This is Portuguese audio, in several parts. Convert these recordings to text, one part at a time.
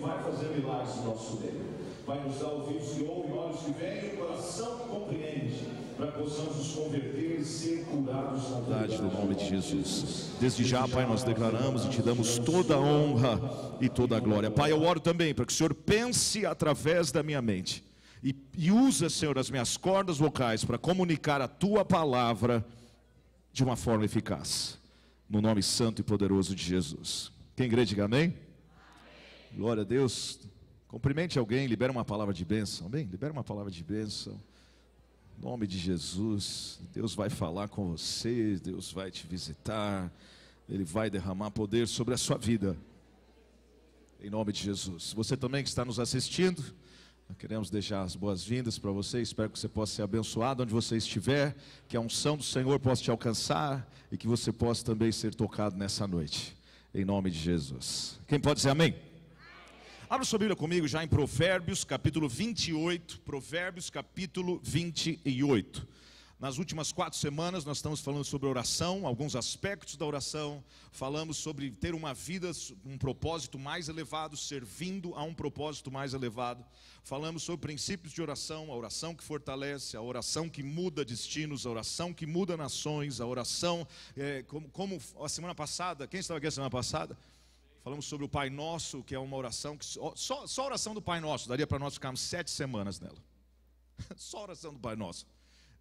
vai fazer milagres no nosso meio. Vai nos dar ouvidos que ouvem, olhos que veem, coração que compreende, para que possamos nos converter e ser curados na verdade do no nome de Jesus. Desde já, Pai, nós declaramos e te damos toda a honra e toda a glória. Pai, eu oro também para que o Senhor pense através da minha mente e, e usa, Senhor, as minhas cordas vocais para comunicar a tua palavra de uma forma eficaz. No nome santo e poderoso de Jesus. Quem crê, diga amém. Glória a Deus. Cumprimente alguém, libera uma palavra de bênção. Amém? Libera uma palavra de bênção. Em nome de Jesus. Deus vai falar com você, Deus vai te visitar. Ele vai derramar poder sobre a sua vida. Em nome de Jesus. Você também que está nos assistindo, queremos deixar as boas-vindas para você. Espero que você possa ser abençoado onde você estiver, que a unção do Senhor possa te alcançar e que você possa também ser tocado nessa noite. Em nome de Jesus. Quem pode dizer amém? Abra sua Bíblia comigo já em Provérbios, capítulo 28. Provérbios, capítulo 28. Nas últimas quatro semanas, nós estamos falando sobre oração, alguns aspectos da oração. Falamos sobre ter uma vida, um propósito mais elevado, servindo a um propósito mais elevado. Falamos sobre princípios de oração, a oração que fortalece, a oração que muda destinos, a oração que muda nações, a oração, é, como, como a semana passada, quem estava aqui a semana passada? Falamos sobre o Pai Nosso, que é uma oração que só, só, a oração do Pai Nosso daria para nós ficarmos sete semanas nela. Só a oração do Pai Nosso.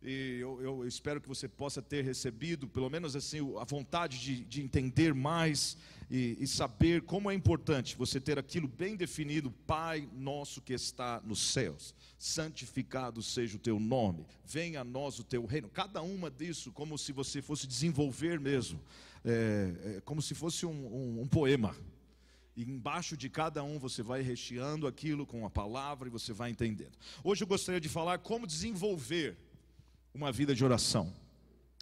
E eu, eu, espero que você possa ter recebido, pelo menos assim, a vontade de, de entender mais e, e saber como é importante você ter aquilo bem definido: Pai nosso que está nos céus, santificado seja o teu nome, venha a nós o teu reino. Cada uma disso, como se você fosse desenvolver mesmo, é, é como se fosse um, um, um poema e embaixo de cada um você vai recheando aquilo com a palavra e você vai entendendo. Hoje eu gostaria de falar como desenvolver uma vida de oração.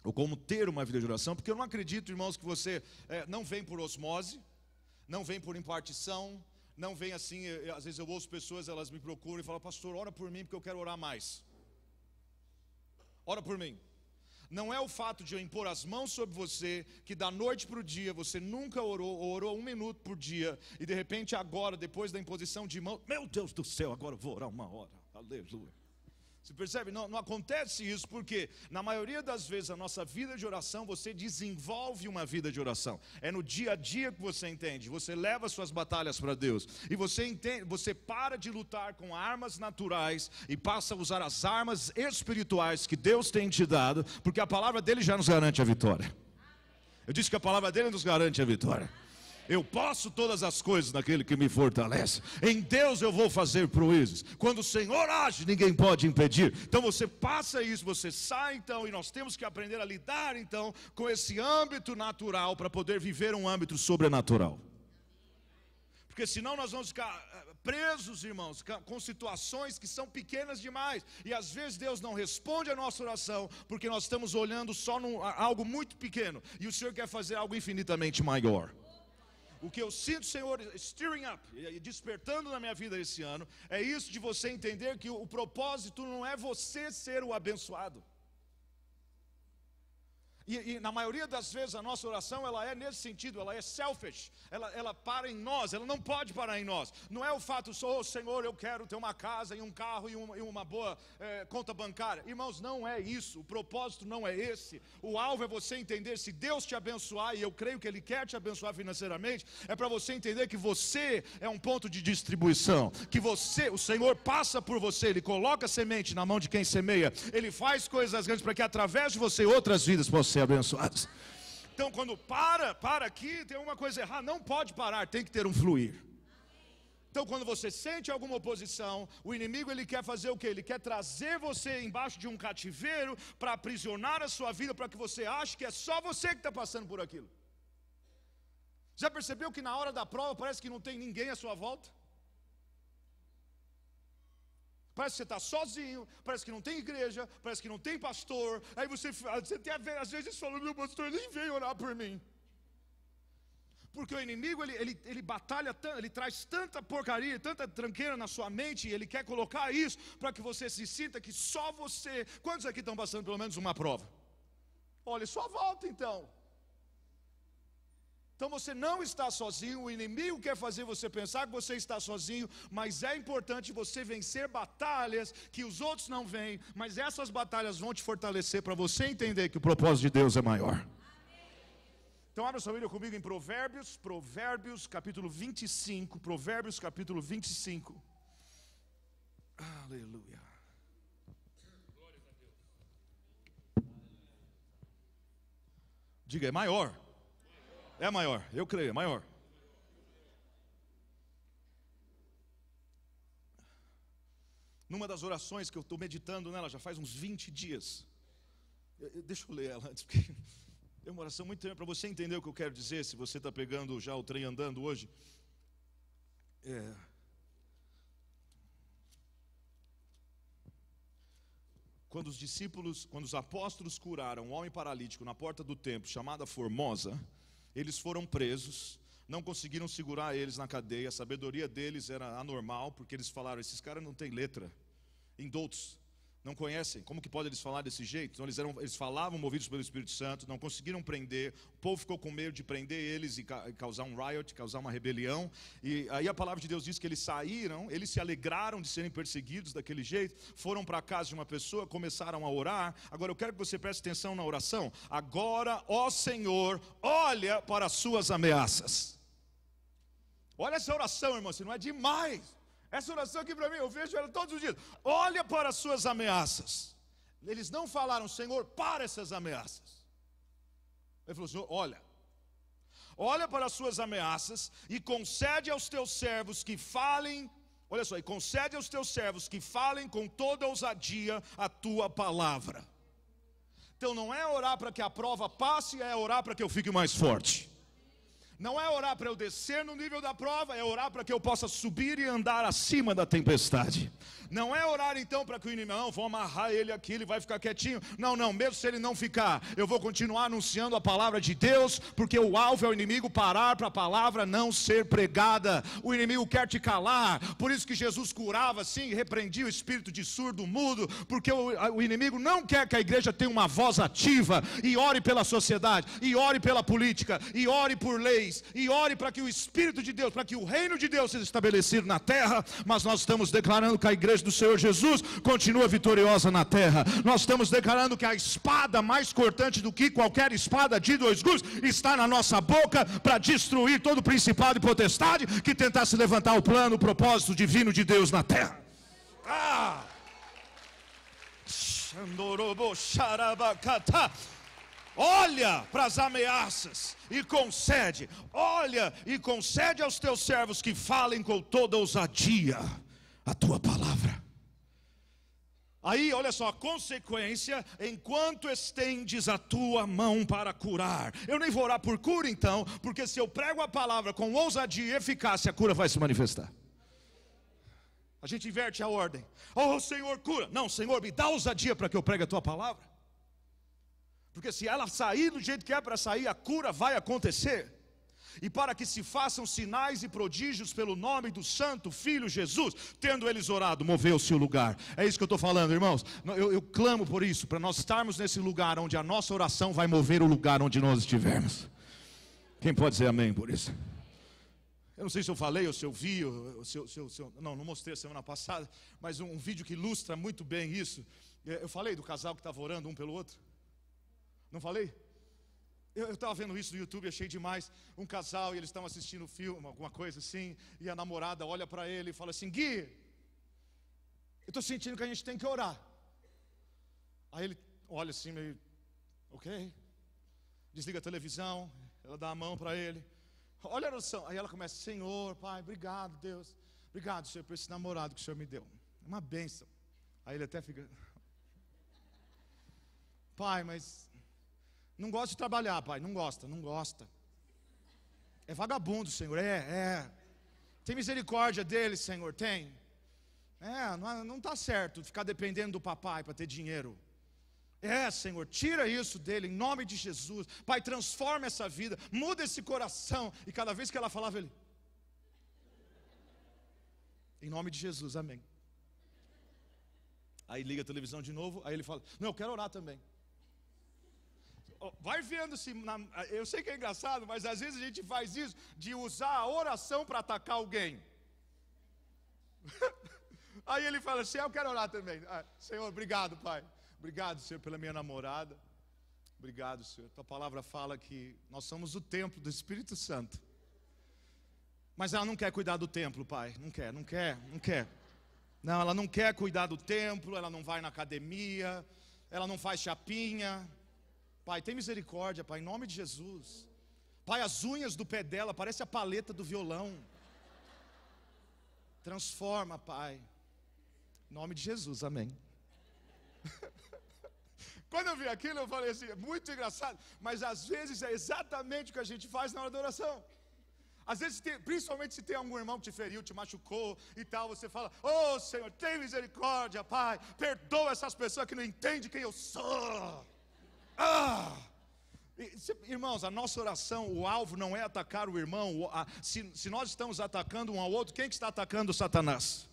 Ou como ter uma vida de oração, porque eu não acredito, irmãos, que você é, não vem por osmose, não vem por impartição, não vem assim. Eu, eh, eh, às vezes eu ouço pessoas, elas me procuram e falam, pastor, ora por mim porque eu quero orar mais. Ora por mim. Não é o fato de eu impor as mãos sobre você, que da noite para o dia você nunca orou, ou orou um minuto por dia, e de repente agora, depois da imposição de mão, meu Deus do céu, agora eu vou orar uma hora. Aleluia. Você percebe? Não, não, acontece isso porque, na maioria das vezes, a nossa vida de oração, você desenvolve uma vida de oração. É no dia a dia que você entende. Você leva suas batalhas para Deus. E você entende, você para de lutar com armas naturais e passa a usar as armas espirituais que Deus tem te dado, porque a palavra dele já nos garante a vitória. Eu disse que a palavra dele nos garante a vitória. Eu posso todas as coisas naquele que me fortalece. Em Deus eu vou fazer proezas. Quando o Senhor age, ninguém pode impedir. Então você passa isso, você sai então, e nós temos que aprender a lidar então com esse âmbito natural para poder viver um âmbito sobrenatural. Porque senão nós vamos ficar eh, presos, irmãos, com situações que são pequenas demais. E às vezes Deus não responde a nossa oração, porque nós estamos olhando só num, algo muito pequeno. E o Senhor quer fazer algo infinitamente maior o que eu sinto, Senhor, stirring up, despertando na minha vida esse ano, é isso de você entender que o propósito não é você ser o abençoado. E, e, na maioria das vezes a nossa oração ela é nesse sentido, ela é selfish, ela, ela para em nós, ela não pode parar em nós. Não é o fato sou oh, Senhor, eu quero ter uma casa e um carro e uma, e uma boa eh, conta bancária. Irmãos, não é isso, o propósito não é esse. O alvo é você entender se Deus te abençoar, e eu creio que Ele quer te abençoar financeiramente, é para você entender que você é um ponto de distribuição, que você, o Senhor passa por você, Ele coloca semente na mão de quem semeia, Ele faz coisas grandes para que através de você outras vidas possam ser abençoados. Então, quando para, para aqui, tem uma coisa errada. Não pode parar, tem que ter um fluir. Então, quando você sente alguma oposição, o inimigo ele quer fazer o que? Ele quer trazer você embaixo de um cativeiro para aprisionar a sua vida, para que você ache que é só você que está passando por aquilo. Já percebeu que na hora da prova parece que não tem ninguém à sua volta? Parece que você está sozinho, parece que não tem igreja, parece que não tem pastor. Aí você, você tem, às vezes fala: meu pastor nem veio orar por mim. Porque o inimigo ele, ele, ele batalha, ele traz tanta porcaria, tanta tranqueira na sua mente, e ele quer colocar isso para que você se sinta que só você. Quantos aqui estão passando pelo menos uma prova? Olha, só volta então. Então você não está sozinho, o inimigo quer fazer você pensar que você está sozinho, mas é importante você vencer batalhas que os outros não veem, mas essas batalhas vão te fortalecer para você entender que o propósito de Deus é maior. Amém. Então abra sua Bíblia comigo em Provérbios, Provérbios capítulo 25, Provérbios capítulo 25. Aleluia. Diga, é maior. É maior, eu creio, é maior. Numa das orações que eu estou meditando nela já faz uns 20 dias. Eu, eu, deixa eu ler ela antes, porque é uma oração muito tempo para você entender o que eu quero dizer, se você está pegando já o trem andando hoje. É. Quando os discípulos, quando os apóstolos curaram um homem paralítico na porta do templo, chamada Formosa, eles foram presos, não conseguiram segurar eles na cadeia, a sabedoria deles era anormal, porque eles falaram: esses caras não têm letra, indultos. Não conhecem? Como que pode eles falar desse jeito? Então, eles, eram, eles falavam movidos pelo Espírito Santo, não conseguiram prender, o povo ficou com medo de prender eles e, e causar um riot, causar uma rebelião. E aí a palavra de Deus diz que eles saíram, eles se alegraram de serem perseguidos daquele jeito, foram para a casa de uma pessoa, começaram a orar. Agora eu quero que você preste atenção na oração. Agora, ó Senhor, olha para as suas ameaças. Olha essa oração, irmão, se não é demais. Essa oração aqui para mim, eu vejo ela todos os dias. Olha para as suas ameaças. Eles não falaram, Senhor, para essas ameaças. Ele falou, Senhor, olha. Olha para as suas ameaças e concede aos teus servos que falem. Olha só, e concede aos teus servos que falem com toda ousadia a tua palavra. Então não é orar para que a prova passe, é orar para que eu fique mais forte. Não é orar para eu descer no nível da prova, é orar para que eu possa subir e andar acima da tempestade. Não é orar então para que o inimigo, não, vou amarrar ele aqui, ele vai ficar quietinho. Não, não, mesmo se ele não ficar, eu vou continuar anunciando a palavra de Deus, porque o alvo é o inimigo parar para a palavra não ser pregada. O inimigo quer te calar, por isso que Jesus curava assim, repreendia o espírito de surdo, mudo, porque o, o inimigo não quer que a igreja tenha uma voz ativa e ore pela sociedade, e ore pela política, e ore por lei vocês e ore para que o Espírito de Deus, para que o reino de Deus seja estabelecido na terra, mas nós estamos declarando que a igreja do Senhor Jesus continua vitoriosa na terra. Nós estamos declarando que a espada mais cortante do que qualquer espada de dois gumes está na nossa boca para destruir todo principado e potestade que tentasse levantar o plano, o propósito divino de Deus na terra. Ah! olha para as ameaças e concede, olha e concede aos teus servos que falem com toda ousadia a tua palavra. Aí, olha só, a consequência, enquanto estendes a tua mão para curar. Eu nem vou orar por cura então, porque se eu prego a palavra com ousadia e eficácia, a cura vai se manifestar. A gente inverte a ordem. Oh, Senhor, cura. Não, Senhor, me dá ousadia para que eu pregue a tua palavra. Porque se ela sair do jeito que é para sair, a cura vai acontecer. E para que se façam sinais e prodígios pelo nome do Santo Filho Jesus, tendo eles orado, moveu-se o lugar. É isso que eu estou falando, irmãos. Eu, eu clamo por isso, para nós estarmos nesse lugar onde a nossa oração vai mover o lugar onde nós estivermos. Quem pode dizer amém por isso? Eu não sei se eu falei ou se eu vi, ou se eu, se eu, se eu não, não mostrei semana passada, mas um, um, vídeo que ilustra muito bem isso. É, eu falei do casal que estava orando um pelo outro. Não falei? Eu estava vendo isso no YouTube, achei demais. Um casal e eles estão assistindo um filme, alguma coisa assim, e a namorada olha para ele e fala assim: Gui, eu estou sentindo que a gente tem que orar. Aí ele olha assim, meio, ok. Desliga a televisão, ela dá a mão para ele. Olha a oração. Aí ela começa: Senhor, Pai, obrigado, Deus. Obrigado, Senhor, por esse namorado que o Senhor me deu. É uma bênção. Aí ele até fica: Pai, mas não gosta de trabalhar, pai. Não gosta, não gosta. É vagabundo, Senhor. É, é. Tem misericórdia dele, Senhor. Tem. É, não está é, certo ficar dependendo do papai para ter dinheiro. É, Senhor, tira isso dele em nome de Jesus. Pai, transforma essa vida, muda esse coração. E cada vez que ela falava, ele. Em nome de Jesus, amém. Aí liga a televisão de novo, aí ele fala: Não, eu quero orar também vai vendo se. Na, eu sei que é engraçado, mas às vezes a gente faz isso de usar a oração para atacar alguém. Aí ele fala assim: ah, Eu quero orar também. Ah, Senhor, obrigado, Pai. Obrigado, Senhor, pela minha namorada. Obrigado, Senhor. Tua palavra fala que nós somos o templo do Espírito Santo. Mas ela não quer cuidar do templo, Pai. Não quer, não quer, não quer. Não, ela não quer cuidar do templo, ela não vai na academia, ela não faz chapinha, Pai, tem misericórdia, Pai, em nome de Jesus. Pai, as unhas do pé dela parece a paleta do violão. Transforma, Pai. Em nome de Jesus, amém. Quando eu vi aquilo, eu falei assim, é muito engraçado, mas às vezes é exatamente o que a gente faz na hora da oração. Às vezes, principalmente se tem algum irmão que te feriu, te machucou e tal, você fala: Ô oh, Senhor, tem misericórdia, Pai, perdoa essas pessoas que não entendem quem eu sou. Ah! Irmãos, a nossa oração, o alvo não é atacar o irmão. Se, nós estamos atacando um ao outro, quem que está atacando Satanás?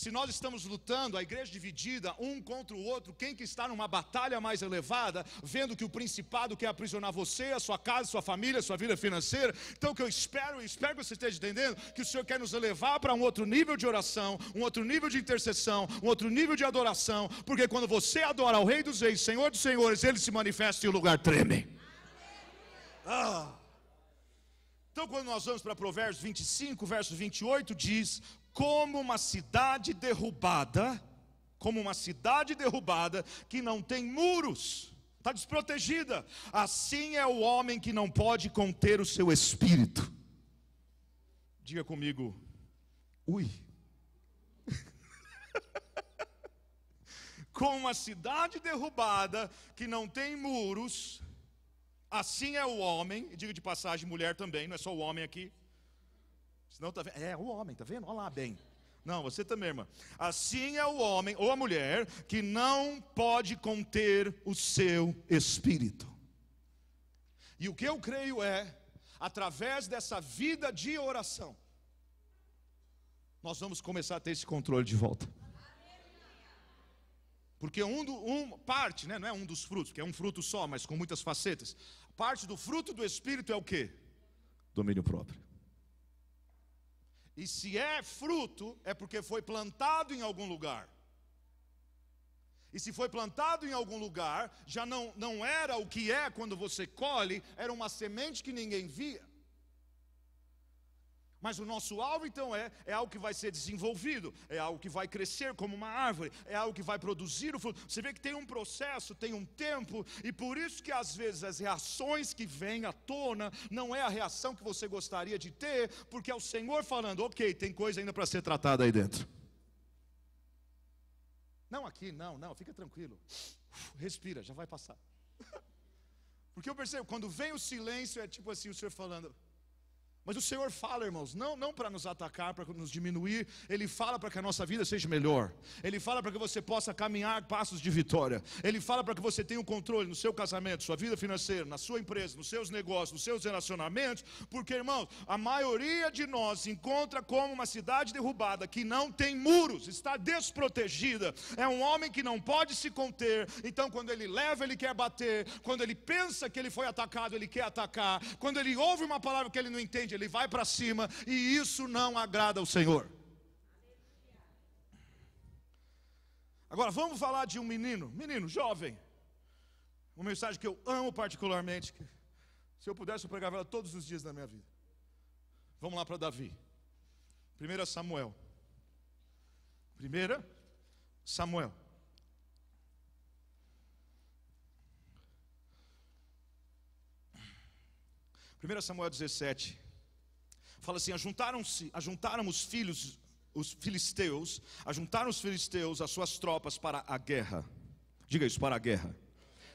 Se nós estamos lutando, a igreja dividida, um contra o outro, quem que está numa batalha mais elevada, vendo que o principado quer aprisionar você, a sua casa, sua família, sua vida financeira. Então, o que eu espero, espero que você esteja entendendo, que o Senhor quer nos elevar para um outro nível de oração, um outro nível de intercessão, um outro nível de adoração, porque quando você adora o Rei dos Reis, Senhor dos Senhores, ele se manifesta e o lugar treme. Ah. Então, quando nós vamos para Provérbios 25, verso 28, diz: como uma cidade derrubada, como uma cidade derrubada que não tem muros, está desprotegida. Assim é o homem que não pode conter o seu espírito. Diga comigo, ui. como uma cidade derrubada que não tem muros, assim é o homem, diga de passagem, mulher também, não é só o homem aqui. Senão tá vendo? É o homem, tá vendo? Olha lá bem. Não, você também, irmã. Assim é o homem ou a mulher que não pode conter o seu espírito. E o que eu creio é, através dessa vida de oração, nós vamos começar a ter esse controle de volta. Porque um, do, um parte, né, não é um dos frutos, que é um fruto só, mas com muitas facetas. Parte do fruto do espírito é o que? Domínio próprio. E se é fruto, é porque foi plantado em algum lugar. E se foi plantado em algum lugar, já não, não era o que é quando você colhe, era uma semente que ninguém via. Mas o nosso alvo então é, é algo que vai ser desenvolvido, é algo que vai crescer como uma árvore, é algo que vai produzir o fruto. Você vê que tem um processo, tem um tempo, e por isso que às vezes as reações que vêm à tona não é a reação que você gostaria de ter, porque é o Senhor falando: ok, tem coisa ainda para ser tratada aí dentro. Não aqui, não, não, fica tranquilo. Respira, já vai passar. Porque eu percebo, quando vem o silêncio, é tipo assim: o Senhor falando, mas o Senhor fala, irmãos, não, não para nos atacar, para nos diminuir, Ele fala para que a nossa vida seja melhor, Ele fala para que você possa caminhar passos de vitória, Ele fala para que você tenha o um controle no seu casamento, sua vida financeira, na sua empresa, nos seus negócios, nos seus relacionamentos, porque, irmãos, a maioria de nós se encontra como uma cidade derrubada que não tem muros, está desprotegida, é um homem que não pode se conter, então quando ele leva, ele quer bater, quando ele pensa que ele foi atacado, ele quer atacar, quando ele ouve uma palavra que ele não entende, ele vai para cima, e isso não agrada ao Senhor. Agora vamos falar de um menino, menino jovem, uma mensagem que eu amo particularmente. Que, se eu pudesse, eu pregava ela todos os dias da minha vida. Vamos lá para Davi. 1 Samuel. 1 Samuel. Primeira Samuel 17 fala assim: ajuntaram-se, ajuntaram os filhos, os filisteus, ajuntaram os filisteus as suas tropas para a guerra. Diga isso, para a guerra.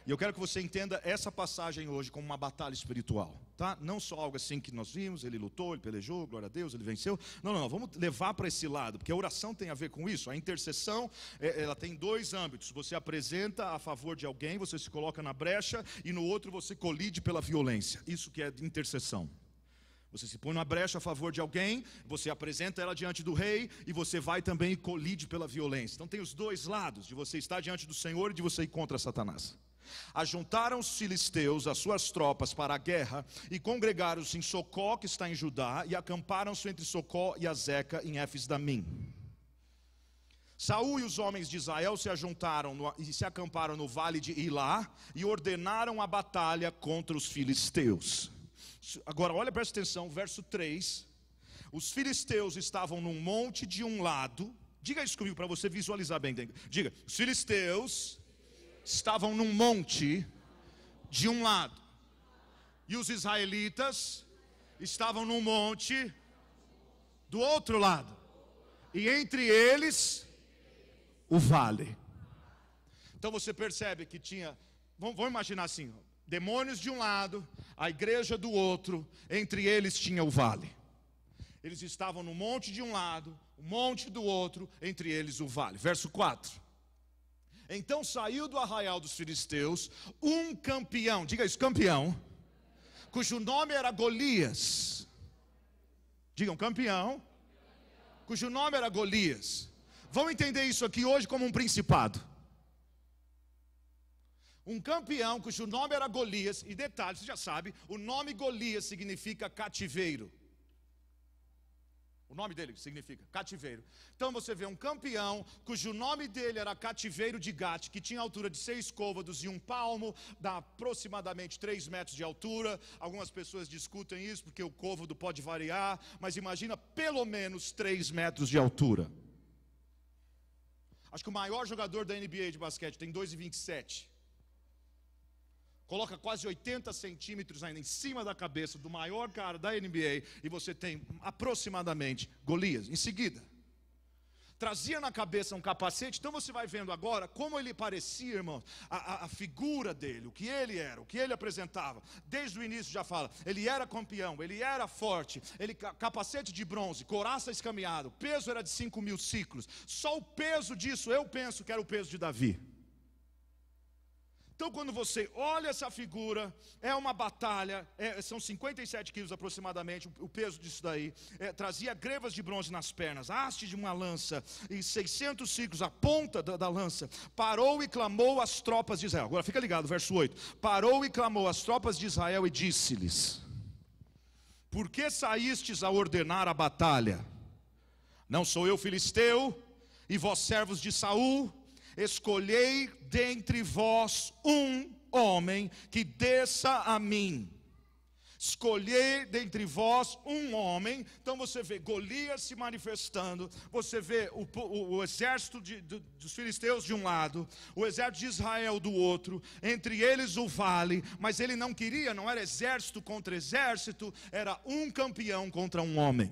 E eu quero que você entenda essa passagem hoje como uma batalha espiritual, tá? Não só algo assim que nós vimos, ele lutou, ele pelejou, glória a Deus, ele venceu. Não, não, não vamos levar para esse lado, porque a oração tem a ver com isso. A intercessão, é, ela tem dois âmbitos. Você apresenta a favor de alguém, você se coloca na brecha, e no outro você colide pela violência. Isso que é intercessão. Você se põe numa brecha a favor de alguém, você apresenta ela diante do rei e você vai também e colide pela violência. Então tem os dois lados, de você estar diante do Senhor e de você ir contra Satanás. Ajuntaram os filisteus as suas tropas para a guerra e congregaram-se em Socó, que está em Judá, e acamparam-se entre Socó e Azeca em Éfes Damim. Saúl e os homens de Israel se ajuntaram no, e se acamparam no vale de Ilá e ordenaram a batalha contra os filisteus. Agora, olha, presta atenção, verso 3. Os filisteus estavam num monte de um lado. Diga isso comigo para você visualizar bem. Diga, os filisteus estavam num monte de um lado. E os israelitas estavam num monte do outro lado. E entre eles o vale. Então você percebe que tinha. Vamos, imaginar assim: demônios de um lado, a igreja do outro, entre eles tinha o vale. Eles estavam no monte de um lado, o monte do outro, entre eles o vale. Verso 4. Então saiu do arraial dos filisteus um campeão, diga isso, campeão, cujo nome era Golias. Digam, campeão, cujo nome era Golias. Vão entender isso aqui hoje como um principado. Um campeão cujo nome era Golias, e detalhe, você já sabe, o nome Golias significa cativeiro. O nome dele significa cativeiro. Então você vê um campeão cujo nome dele era cativeiro de gato que tinha altura de seis côvados e um palmo, dá aproximadamente três metros de altura. Algumas pessoas discutem isso porque o côvado pode variar, mas imagina pelo menos três metros de altura. Acho que o maior jogador da NBA de basquete tem 2,27 coloca quase 80 centímetros ainda em cima da cabeça do maior cara da NBA e você tem aproximadamente Golias. Em seguida, trazia na cabeça um capacete, então você vai vendo agora como ele parecia, irmão, a, a, a, figura dele, o que ele era, o que ele apresentava. Desde o início já fala, ele era campeão, ele era forte, ele capacete de bronze, coraça escameado, peso era de 5 mil ciclos. Só o peso disso, eu penso que era o peso de Davi. Então, quando você olha essa figura, é uma batalha, é, são 57 quilos aproximadamente o, peso disso daí. É, trazia grevas de bronze nas pernas, haste de uma lança e 600 ciclos, a ponta da, da lança. Parou e clamou às tropas de Israel. Agora fica ligado, verso 8: Parou e clamou às tropas de Israel e disse-lhes: Por que saístes a ordenar a batalha? Não sou eu filisteu e vós servos de Saul? Escolhei dentre vós um homem que desça a mim. Escolhei dentre vós um homem. Então você vê Golias se manifestando, você vê o, o, o exército de, do, dos filisteus de um lado, o exército de Israel do outro, entre eles o vale, mas ele não queria, não era exército contra exército, era um campeão contra um homem.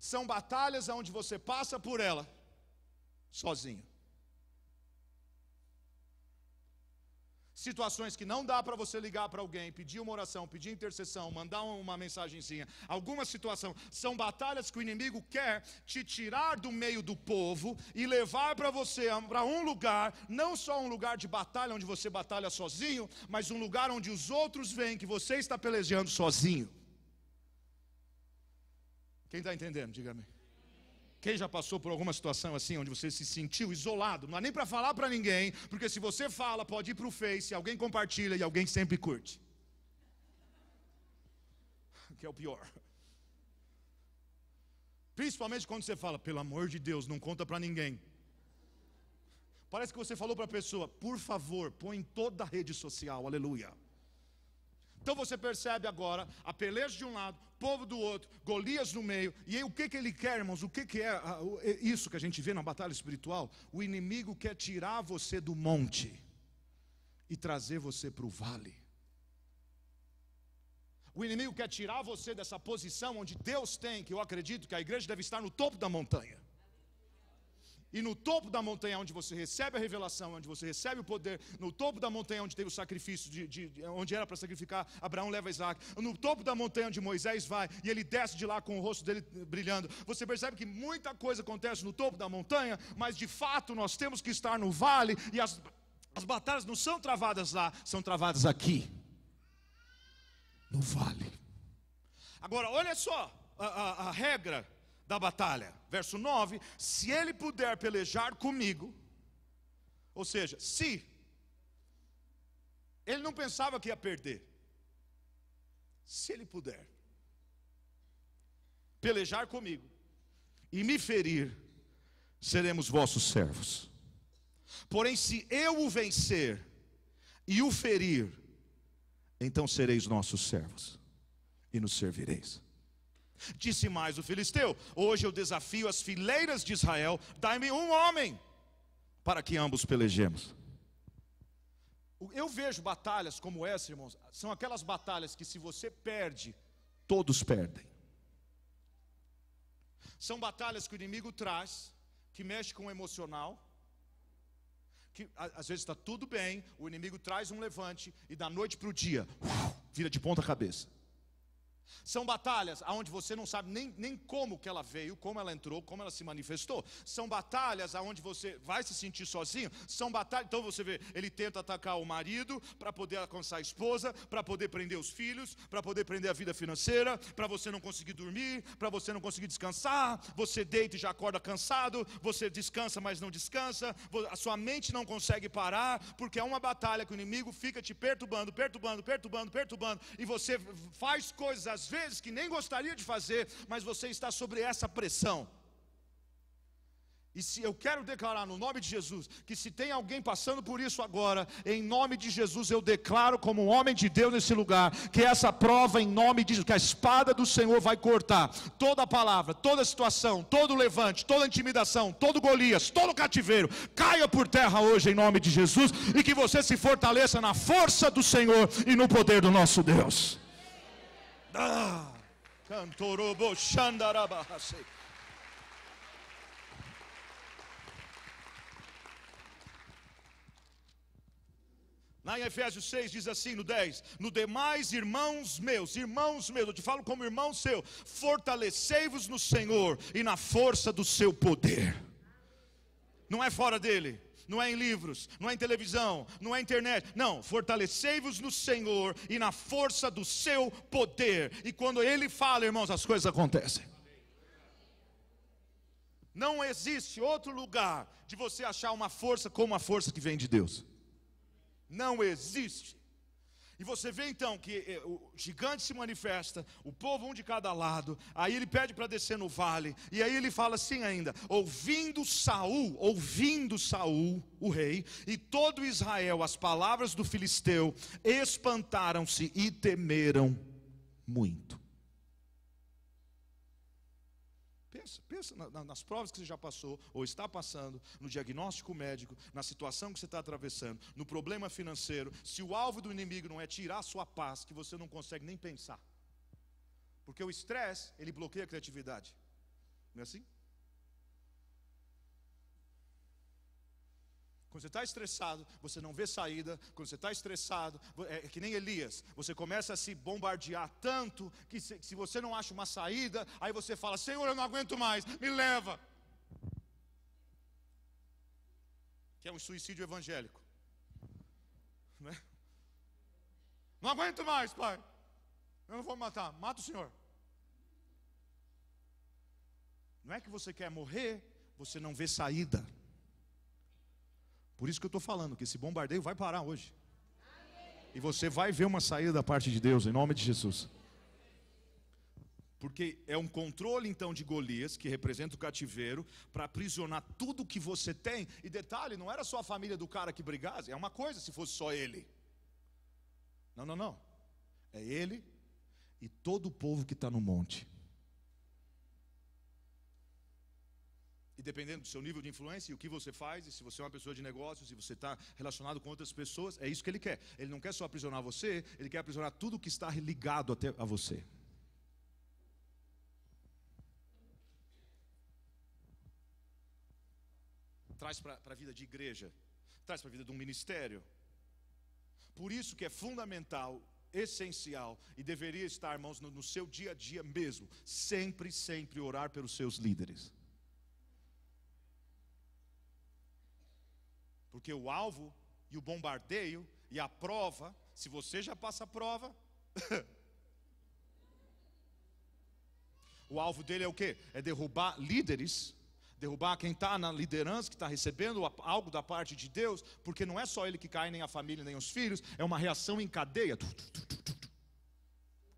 são batalhas onde você passa por ela sozinho. Situações que não dá para você ligar para alguém, pedir uma oração, pedir intercessão, mandar uma mensagenzinha, alguma situação, são batalhas que o inimigo quer te tirar do meio do povo e levar para você para um lugar, não só um lugar de batalha onde você batalha sozinho, mas um lugar onde os outros veem que você está pelejando sozinho. Quem está entendendo? Diga-me. Quem já passou por alguma situação assim, onde você se sentiu isolado? Não há nem para falar para ninguém, porque se você fala, pode ir para o Face, alguém compartilha e alguém sempre curte. Que é o pior. Principalmente quando você fala, pelo amor de Deus, não conta para ninguém. Parece que você falou para a pessoa, por favor, põe em toda a rede social, aleluia. Então você percebe agora a peleja de um lado, povo do outro, Golias no meio. E aí, o que, que ele quer, irmãos? O que, que é, é isso que a gente vê na batalha espiritual? O inimigo quer tirar você do monte e trazer você para o vale. O inimigo quer tirar você dessa posição onde Deus tem, que eu acredito que a igreja deve estar no topo da montanha. E no topo da montanha onde você recebe a revelação, onde você recebe o poder, no topo da montanha onde teve o sacrifício, de, de onde era para sacrificar, Abraão leva Isaac, no topo da montanha onde Moisés vai, e ele desce de lá com o rosto dele brilhando. Você percebe que muita coisa acontece no topo da montanha, mas de fato nós temos que estar no vale, e as, as batalhas não são travadas lá, são travadas aqui, no vale. Agora, olha só a, a, a regra da batalha. Verso 9: Se ele puder pelejar comigo, ou seja, se ele não pensava que ia perder, se ele puder pelejar comigo e me ferir, seremos vossos servos. Porém, se eu o vencer e o ferir, então sereis nossos servos e nos servireis. Disse mais o filisteu: Hoje eu desafio as fileiras de Israel, dai-me um homem, para que ambos pelejemos. Eu vejo batalhas como essa, irmãos, são aquelas batalhas que se você perde, todos perdem. São batalhas que o inimigo traz, que mexe com o emocional, que às vezes está tudo bem, o inimigo traz um levante e da noite para o dia, uf, vira de ponta cabeça. São batalhas aonde você não sabe nem, nem como que ela veio, como ela entrou, como ela se manifestou. São batalhas aonde você vai se sentir sozinho. São batalhas, então você vê, ele tenta atacar o marido para poder alcançar a esposa, para poder prender os filhos, para poder prender a vida financeira, para você não conseguir dormir, para você não conseguir descansar. Você deita e já acorda cansado, você descansa, mas não descansa. A sua mente não consegue parar, porque é uma batalha que o inimigo fica te perturbando, perturbando, perturbando, perturbando, e você faz coisas às vezes que nem gostaria de fazer, mas você está sobre essa pressão. E se eu quero declarar no nome de Jesus que se tem alguém passando por isso agora, em nome de Jesus eu declaro como um homem de Deus nesse lugar, que essa prova em nome de Jesus, que a espada do Senhor vai cortar toda a palavra, toda a situação, todo levante, toda intimidação, todo Golias, todo cativeiro, caia por terra hoje em nome de Jesus e que você se fortaleça na força do Senhor e no poder do nosso Deus. Cantorobo Xandarabahase. Lá em Efésios 6 diz assim, no 10: No demais, irmãos meus, irmãos meus, eu te falo como irmão seu, fortalecei-vos no Senhor e na força do seu poder. Não é fora dele não é em livros, não é em televisão, não é internet. Não, fortalecei-vos no Senhor e na força do seu poder. E quando ele fala, irmãos, as coisas acontecem. Não existe outro lugar de você achar uma força como a força que vem de Deus. Não existe. E você vê então que eh, o gigante se manifesta, o povo um de cada lado, aí ele pede para descer no vale, e aí ele fala assim ainda: ouvindo Saul, ouvindo Saul, o rei, e todo Israel as palavras do filisteu, espantaram-se e temeram muito. Pensa, pensa nas provas que você já passou ou está passando, no diagnóstico médico, na situação que você está atravessando, no problema financeiro. Se o alvo do inimigo não é tirar sua paz, que você não consegue nem pensar. Porque o estresse, ele bloqueia a criatividade. Não é assim? Quando você está estressado, você não vê saída. Quando você está estressado, é que nem Elias, você começa a se bombardear tanto que se, se, você não acha uma saída, aí você fala: Senhor, eu não aguento mais, me leva. Que é um suicídio evangélico. Né? Não aguento mais, pai. Eu não vou me matar, mata o Senhor. Não é que você quer morrer, você não vê saída. Por isso que eu estou falando que esse bombardeio vai parar hoje. E você vai ver uma saída da parte de Deus, em nome de Jesus. Porque é um controle então de Golias, que representa o cativeiro, para aprisionar tudo que você tem. E detalhe, não era só a família do cara que brigasse, é uma coisa se fosse só ele. Não, não, não. É ele e todo o povo que está no monte. dependendo do seu nível de influência e o que você faz, e se você é uma pessoa de negócios e você está relacionado com outras pessoas, é isso que ele quer. Ele não quer só aprisionar você, ele quer aprisionar tudo que está ligado até a você. Traz para a vida de igreja, traz para a vida de um ministério. Por isso que é fundamental essencial e deveria estar, irmãos, no, no, seu dia a dia mesmo. Sempre, sempre orar pelos seus líderes. Porque o alvo e o bombardeio e a prova, se você já passa a prova, o alvo dele é o quê? É derrubar líderes, derrubar quem está na liderança, que está recebendo algo da parte de Deus, porque não é só ele que cai, nem a família, nem os filhos, é uma reação em cadeia. O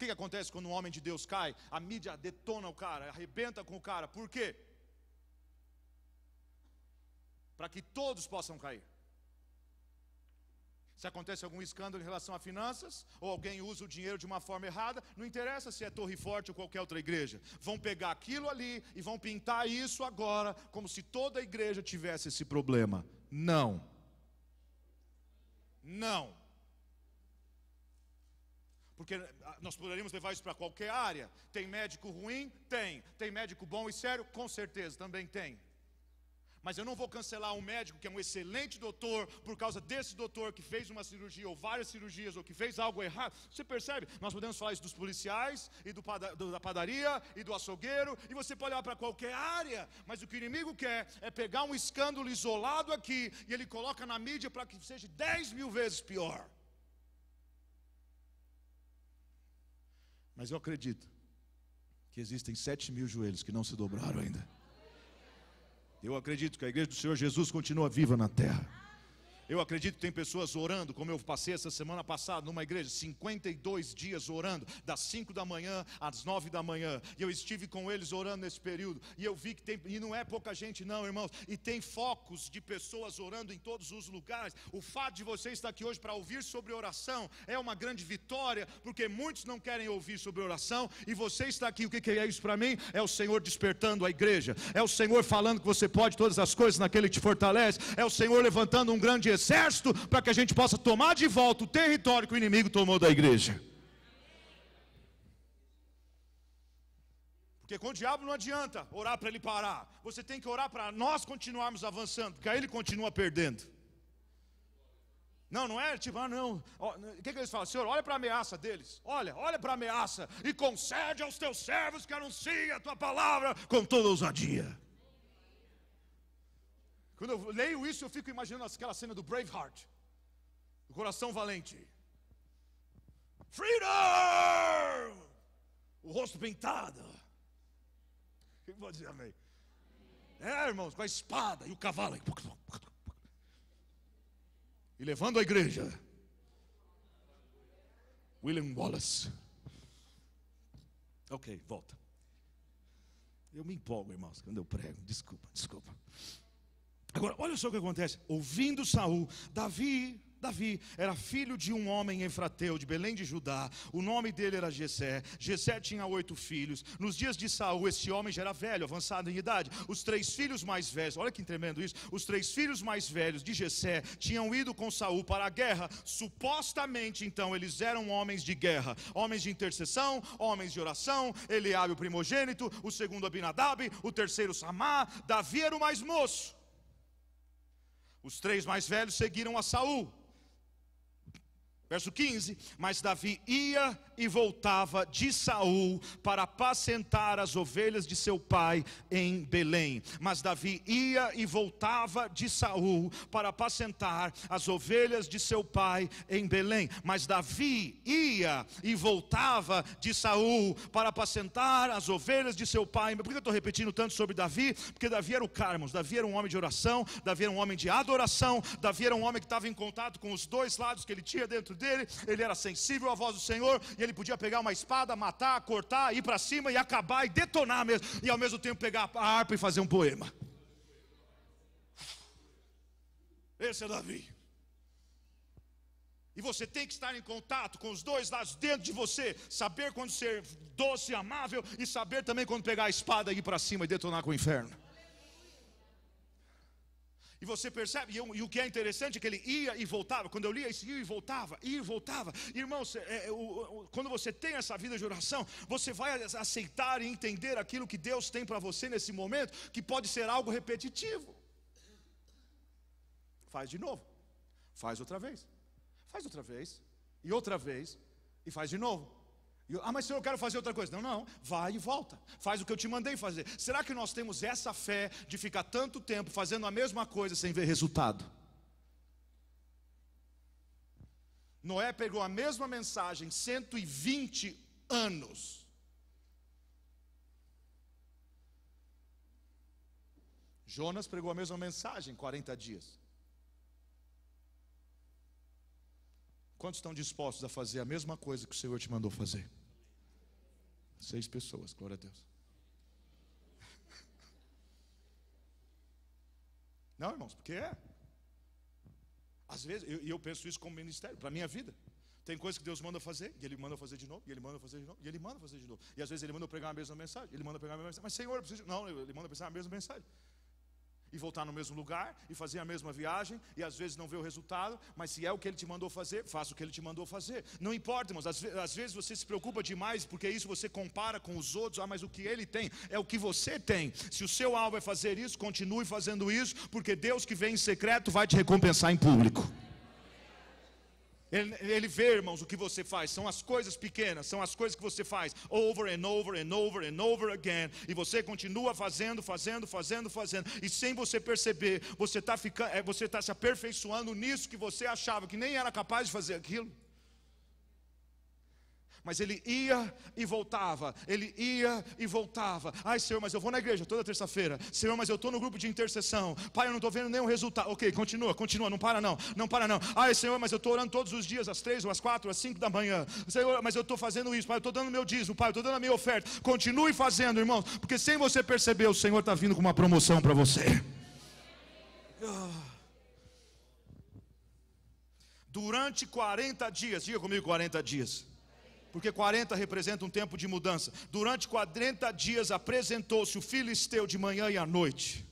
que, que acontece quando um homem de Deus cai? A mídia detona o cara, arrebenta com o cara, por quê? para que todos possam cair. Se acontece algum escândalo em relação a finanças, ou alguém usa o dinheiro de uma forma errada, não interessa se é Torre Forte ou qualquer outra igreja. Vão pegar aquilo ali e vão pintar isso agora, como se toda a igreja tivesse esse problema. Não. Não. Porque ah, nós poderíamos levar isso para qualquer área. Tem médico ruim? Tem. Tem médico bom e sério? Com certeza, também tem. Mas eu não vou cancelar um médico que é um excelente doutor por causa desse doutor que fez uma cirurgia ou várias cirurgias ou que fez algo errado. Você percebe? Nós podemos falar isso dos policiais e do, da padaria e do açougueiro e você pode olhar para qualquer área. Mas o que o inimigo quer é pegar um escândalo isolado aqui e ele coloca na mídia para que seja 10 mil vezes pior. Mas eu acredito que existem 7 mil joelhos que não se dobraram ainda. Eu acredito que a igreja do Senhor Jesus continua viva na terra. Eu acredito que tem pessoas orando, como eu passei essa semana passada numa igreja, 52 dias orando, das 5 da manhã às 9 da manhã. E eu estive com eles orando nesse período. E eu vi que tem, e não é pouca gente, não, irmãos. E tem focos de pessoas orando em todos os lugares. O fato de você estar aqui hoje para ouvir sobre oração é uma grande vitória, porque muitos não querem ouvir sobre oração. E você está aqui, o que é isso para mim? É o Senhor despertando a igreja, é o Senhor falando que você pode todas as coisas naquele que te fortalece, é o Senhor levantando um grande exemplo exército para que a gente possa tomar de volta o território que o inimigo tomou da igreja. Porque com o diabo não adianta orar para ele parar. Você tem que orar para nós continuarmos avançando, porque aí ele continua perdendo. Não, não é tipo, ah, não. O que, que eles falam? Senhor, olha para a ameaça deles. Olha, olha para a ameaça. E concede aos teus servos que anunciem a tua palavra com toda ousadia. Quando eu leio isso, eu fico imaginando aquela cena do Braveheart, do coração valente. Freedom! O rosto pintado. Quem pode dizer amém? É, irmãos, com a espada e o cavalo. E levando a igreja. William Wallace. Ok, volta. Eu me empolgo, irmãos, quando eu prego. Desculpa, desculpa. Agora, olha só o que acontece. Ouvindo Saul, Davi, Davi era filho de um homem enfrateu de Belém de Judá. O nome dele era Gesé. Gesé tinha oito filhos. Nos dias de Saul, esse homem já era velho, avançado em idade. Os três filhos mais velhos, olha que tremendo isso. Os três filhos mais velhos de Gesé tinham ido com Saul para a guerra. Supostamente, então, eles eram homens de guerra, homens de intercessão, homens de oração. Eliabe o primogênito, o segundo Abinadab, o terceiro Samá. Davi era o mais moço. Os três mais velhos seguiram a Saul. Verso 15: Mas Davi ia e voltava de Saul para apacentar as ovelhas de seu pai em Belém. Mas Davi ia e voltava de Saul para apacentar as ovelhas de seu pai em Belém. Mas Davi ia e voltava de Saul para apacentar as ovelhas de seu pai. Por que eu estou repetindo tanto sobre Davi? Porque Davi era o Carmos, Davi era um homem de oração, Davi era um homem de adoração, Davi era um homem que estava em contato com os dois lados que ele tinha dentro dele, ele era sensível à voz do Senhor, e ele podia pegar uma espada, matar, cortar, ir para cima e acabar e detonar mesmo, e ao mesmo tempo pegar a harpa e fazer um poema. Esse é Davi. E você tem que estar em contato com os dois lados dentro de você, saber quando ser doce e amável e saber também quando pegar a espada e ir para cima e detonar com o inferno. E você percebe, e, eu, e, o que é interessante é que ele ia e voltava. Quando eu lia isso, ia e voltava, ia e voltava. Irmãos, é, é, o, o, quando você tem essa vida de oração, você vai aceitar e entender aquilo que Deus tem para você nesse momento, que pode ser algo repetitivo. Faz de novo, faz outra vez, faz outra vez, e outra vez, e faz de novo. Eu, ah, mas senhor, eu quero fazer outra coisa. Não, não, vai e volta. Faz o que eu te mandei fazer. Será que nós temos essa fé de ficar tanto tempo fazendo a mesma coisa sem ver resultado? Noé pegou a mesma mensagem 120 anos. Jonas pregou a mesma mensagem 40 dias. Quantos estão dispostos a fazer a mesma coisa que o Senhor te mandou fazer? Seis pessoas, glória a Deus. Não, irmãos, porque é. Às vezes, e eu, eu, penso isso como ministério, para a minha vida. Tem coisas que Deus manda fazer, e Ele manda fazer de novo, e Ele manda fazer de novo, e Ele manda fazer de novo. E às vezes Ele manda eu pregar a mesma mensagem, Ele manda eu pregar a mesma mensagem. Mas, Senhor, eu preciso. Não, Ele manda eu pregar a mesma mensagem e voltar no mesmo lugar e fazer a mesma viagem e às vezes não ver o resultado, mas se é o que ele te mandou fazer, faça o que ele te mandou fazer. Não importa, irmãos, às, às vezes você se preocupa demais porque isso você compara com os outros, ah, mas o que ele tem é o que você tem. Se o seu alvo é fazer isso, continue fazendo isso, porque Deus que vem em secreto vai te recompensar em público. Ele, ele, vê, irmãos, o que você faz. São as coisas pequenas, são as coisas que você faz over and over and over and over again. E você continua fazendo, fazendo, fazendo, fazendo. E sem você perceber, você está está eh, se aperfeiçoando nisso que você achava que nem era capaz de fazer aquilo. Mas ele ia e voltava, ele ia e voltava. Ai, Senhor, mas eu vou na igreja toda terça-feira. Senhor, mas eu estou no grupo de intercessão. Pai, eu não estou vendo nenhum resultado. Ok, continua, continua, não para não, não para não. Ai, Senhor, mas eu estou orando todos os dias, às três, ou às quatro, às cinco da manhã. Senhor, mas eu estou fazendo isso, Pai, eu estou dando meu dízimo, Pai, eu estou dando a minha oferta. Continue fazendo, irmão, porque sem você perceber, o Senhor está vindo com uma promoção para você. Durante 40 dias, diga comigo 40 dias porque 40 representa um tempo de mudança. Durante 40 dias apresentou-se o filisteu de manhã e à noite.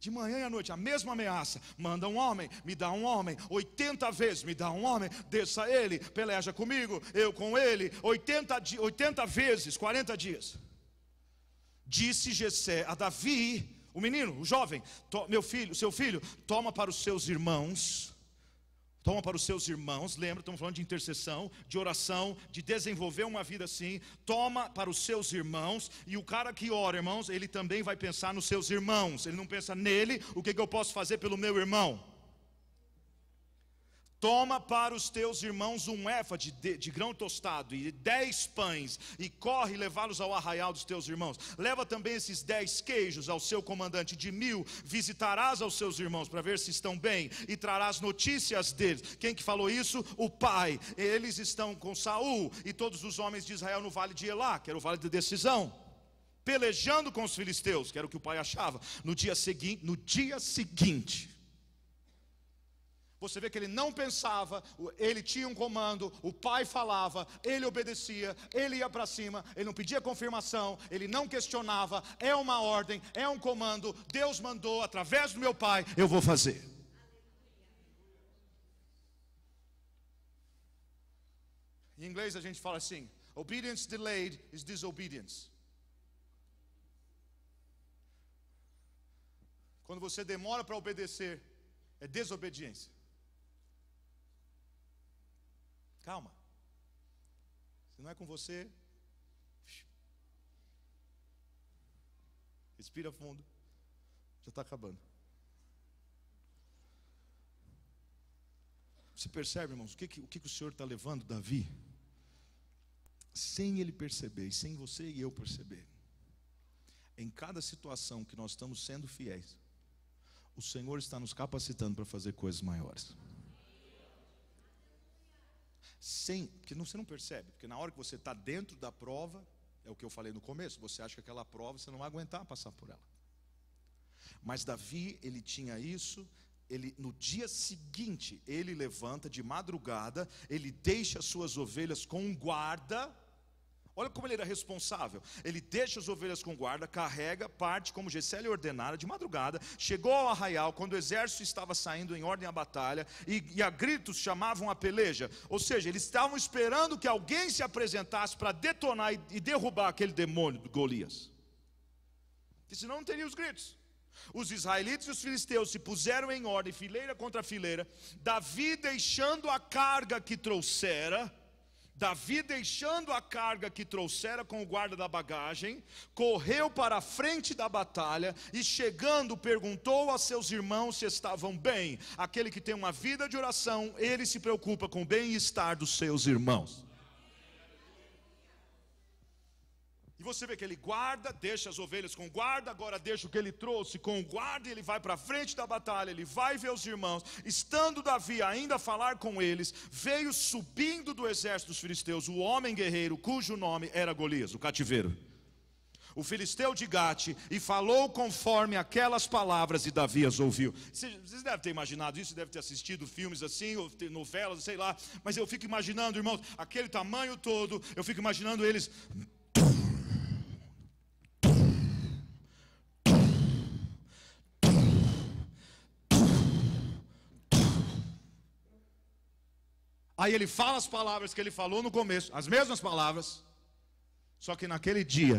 De manhã e à noite, a mesma ameaça. Manda um homem, me dá um homem. 80 vezes, me dá um homem, desça ele, peleja comigo, eu com ele. 80, 80 vezes, 40 dias. Disse Jessé a Davi, o menino, o jovem, meu filho, seu filho, toma para os seus irmãos Toma para os seus irmãos, lembra, estamos falando de intercessão, de oração, de desenvolver uma vida assim. Toma para os seus irmãos, e o cara que ora, irmãos, ele também vai pensar nos seus irmãos, ele não pensa nele, o que, que eu posso fazer pelo meu irmão? Toma para os teus irmãos um éfa de, de, de grão tostado e dez pães, e corre levá-los ao arraial dos teus irmãos. Leva também esses dez queijos ao seu comandante de mil, visitarás aos seus irmãos para ver se estão bem, e trarás notícias deles. Quem que falou isso? O pai. Eles estão com Saul e todos os homens de Israel no vale de Elá, que era o vale de decisão pelejando com os filisteus, que era o que o pai achava. No dia seguinte, no dia seguinte, você vê que ele não pensava, ele tinha um comando, o pai falava, ele obedecia, ele ia para cima, ele não pedia confirmação, ele não questionava, é uma ordem, é um comando, Deus mandou através do meu pai, eu vou fazer. Em inglês a gente fala assim: obedience delayed is disobedience. Quando você demora para obedecer, é desobediência. Calma. Se não é com você, respira fundo. Já está acabando. Você percebe, irmãos, o que, o, que o Senhor está levando Davi? Sem ele perceber, e sem você e eu perceber. Em cada situação que nós estamos sendo fiéis, o Senhor está nos capacitando para fazer coisas maiores sem, porque você não percebe, porque na hora que você está dentro da prova, é o que eu falei no começo, você acha que aquela prova você não vai aguentar passar por ela. Mas Davi, ele tinha isso, ele no dia seguinte, ele levanta de madrugada, ele deixa as suas ovelhas com um guarda, Olha como ele era responsável. Ele deixa as ovelhas com guarda, carrega, parte como Gessé lhe ordenara de madrugada. Chegou ao arraial quando o exército estava saindo em ordem à batalha e, e a gritos chamavam a peleja. Ou seja, eles estavam esperando que alguém se apresentasse para detonar e, e derrubar aquele demônio do Golias. E senão não teria os gritos. Os israelitas e os filisteus se puseram em ordem, fileira contra fileira, Davi deixando a carga que trouxera Davi, deixando a carga que trouxera com o guarda da bagagem, correu para a frente da batalha e, chegando, perguntou a seus irmãos se estavam bem. Aquele que tem uma vida de oração, ele se preocupa com o bem-estar dos seus irmãos. E você vê que ele guarda, deixa as ovelhas com guarda, agora deixa o que ele trouxe com guarda, e ele vai para frente da batalha, ele vai ver os irmãos. Estando Davi ainda a falar com eles, veio subindo do exército dos filisteus o homem guerreiro, cujo nome era Golias, o cativeiro. O filisteu de Gate, e falou conforme aquelas palavras, e Davi as ouviu. Vocês devem ter imaginado isso, devem ter assistido filmes assim, ou novelas, sei lá, mas eu fico imaginando, irmãos, aquele tamanho todo, eu fico imaginando eles. Aí ele fala as palavras que ele falou no começo, as mesmas palavras. Só que naquele dia,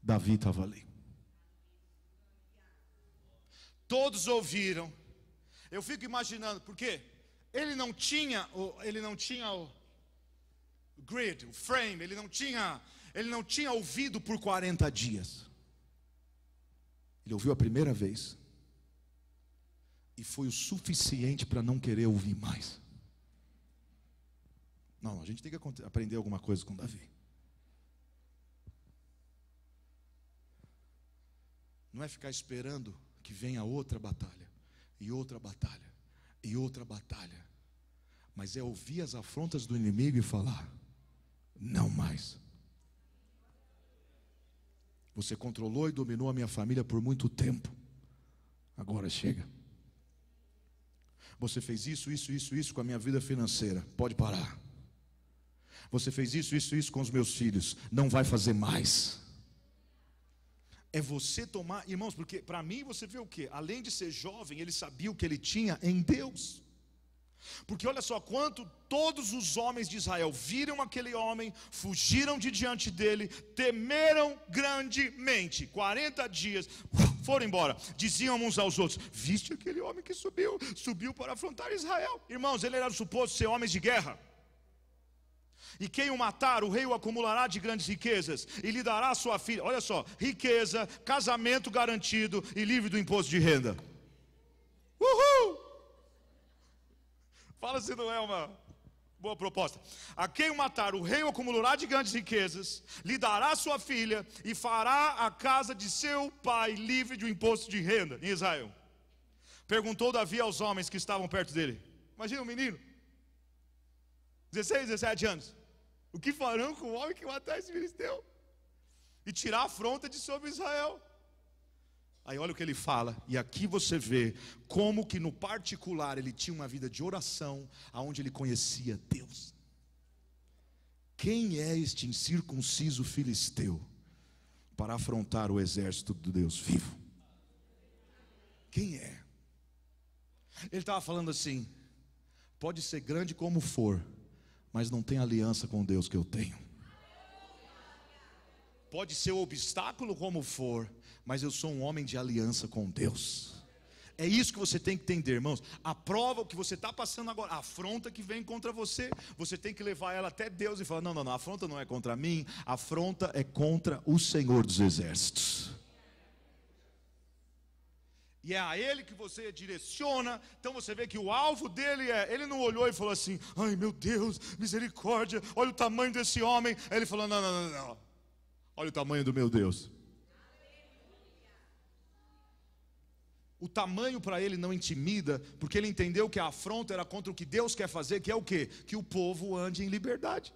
Davi estava ali. Todos ouviram. Eu fico imaginando, porque ele não tinha, ele não tinha o grid, o frame, ele não tinha, ele não tinha ouvido por 40 dias. Ele ouviu a primeira vez e foi o suficiente para não querer ouvir mais. Não, a gente tem que aprender alguma coisa com Davi. Não é ficar esperando que venha outra batalha, e outra batalha, e outra batalha. Mas é ouvir as afrontas do inimigo e falar: não mais. Você controlou e dominou a minha família por muito tempo. Agora chega. Você fez isso, isso, isso, isso com a minha vida financeira. Pode parar. Você fez isso, isso, isso com os meus filhos. Não vai fazer mais. É você tomar, irmãos, porque para mim você vê o que? Além de ser jovem, ele sabia o que ele tinha em Deus. Porque olha só quanto todos os homens de Israel viram aquele homem, fugiram de diante dele, temeram grandemente. 40 dias foram embora. Diziam uns aos outros: Viste aquele homem que subiu, subiu para afrontar Israel. Irmãos, ele era suposto ser homem de guerra. E quem o matar, o rei o acumulará de grandes riquezas e lhe dará a sua filha. Olha só, riqueza, casamento garantido e livre do imposto de renda. Uhul! Fala se não é uma boa proposta. A quem o matar, o rei o acumulará de grandes riquezas, lhe dará sua filha e fará a casa de seu pai livre do imposto de renda em Israel. Perguntou Davi aos homens que estavam perto dele. Imagina um menino, 16, 17 anos. O que farão com o homem que matar esse filisteu? E tirar a afronta de sobre Israel. Aí olha o que ele fala, e aqui você vê como que no particular ele tinha uma vida de oração, aonde ele conhecia Deus. Quem é este incircunciso filisteu para afrontar o exército do Deus vivo? Quem é? Ele estava falando assim: pode ser grande como for, mas não tem aliança com Deus que eu tenho. Pode ser o obstáculo como for, mas eu sou um homem de aliança com Deus. É isso que você tem que entender, irmãos. A prova, o que você está passando agora, a afronta que vem contra você, você tem que levar ela até Deus e falar: não, não, não, a afronta não é contra mim, a afronta é contra o Senhor dos Exércitos. E é a ele que você direciona. Então você vê que o alvo dele é. Ele não olhou e falou assim: ai meu Deus, misericórdia, olha o tamanho desse homem. Aí ele falou: não, não, não, não. Olha o tamanho do meu Deus. O tamanho para ele não intimida, porque ele entendeu que a afronta era contra o que Deus quer fazer, que é o quê? Que o povo ande em liberdade.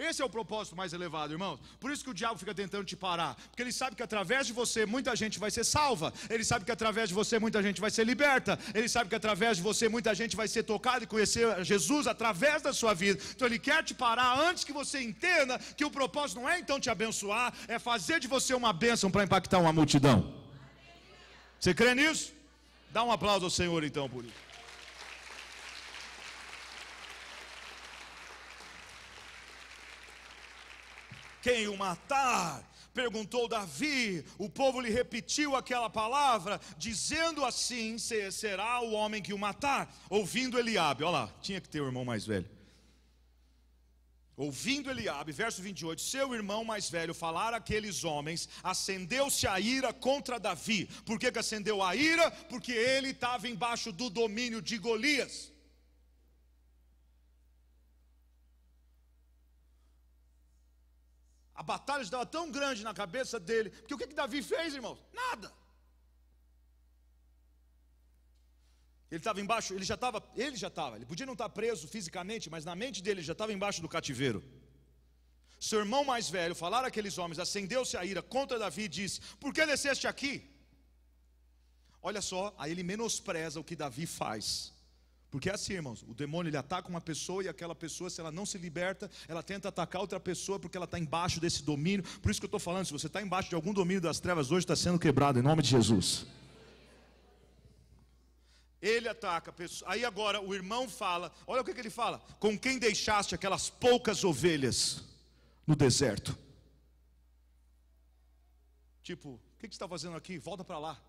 Esse é o propósito mais elevado, irmãos. Por isso que o diabo fica tentando te parar, porque ele sabe que através de você muita gente vai ser salva, ele sabe que através de você muita gente vai ser liberta, ele sabe que através de você muita gente vai ser tocada e conhecer Jesus através da sua vida. Então ele quer te parar antes que você entenda que o propósito não é então te abençoar, é fazer de você uma bênção para impactar uma multidão. Você crê nisso? Dá um aplauso ao Senhor então por isso. quem o matar? Perguntou Davi, o povo lhe repetiu aquela palavra, dizendo assim: será o homem que o matar? Ouvindo Eliabe, olha lá, tinha que ter o irmão mais velho. Ouvindo Eliabe, verso 28, seu irmão mais velho falar àqueles homens, acendeu-se a ira contra Davi. Por que, que acendeu a ira? Porque ele estava embaixo do domínio de Golias. A batalha estava tão grande na cabeça dele, porque o que, que Davi fez, irmãos? Nada. Ele estava embaixo, ele já estava, ele já estava, ele podia não estar tá preso fisicamente, mas na mente dele já estava embaixo do cativeiro. Seu irmão mais velho, falar aqueles homens, acendeu-se a ira contra Davi e disse: Por que desceste aqui? Olha só, aí ele menospreza o que Davi faz. Porque é assim, irmãos, o demônio ele ataca uma pessoa e aquela pessoa, se ela não se liberta, ela tenta atacar outra pessoa porque ela está embaixo desse domínio. Por isso que eu estou falando, se você está embaixo de algum domínio das trevas hoje, está sendo quebrado em nome de Jesus. Ele ataca a pessoa. Aí agora o irmão fala, olha o que, que ele fala: com quem deixaste aquelas poucas ovelhas no deserto? Tipo, o que, que você está fazendo aqui? Volta para lá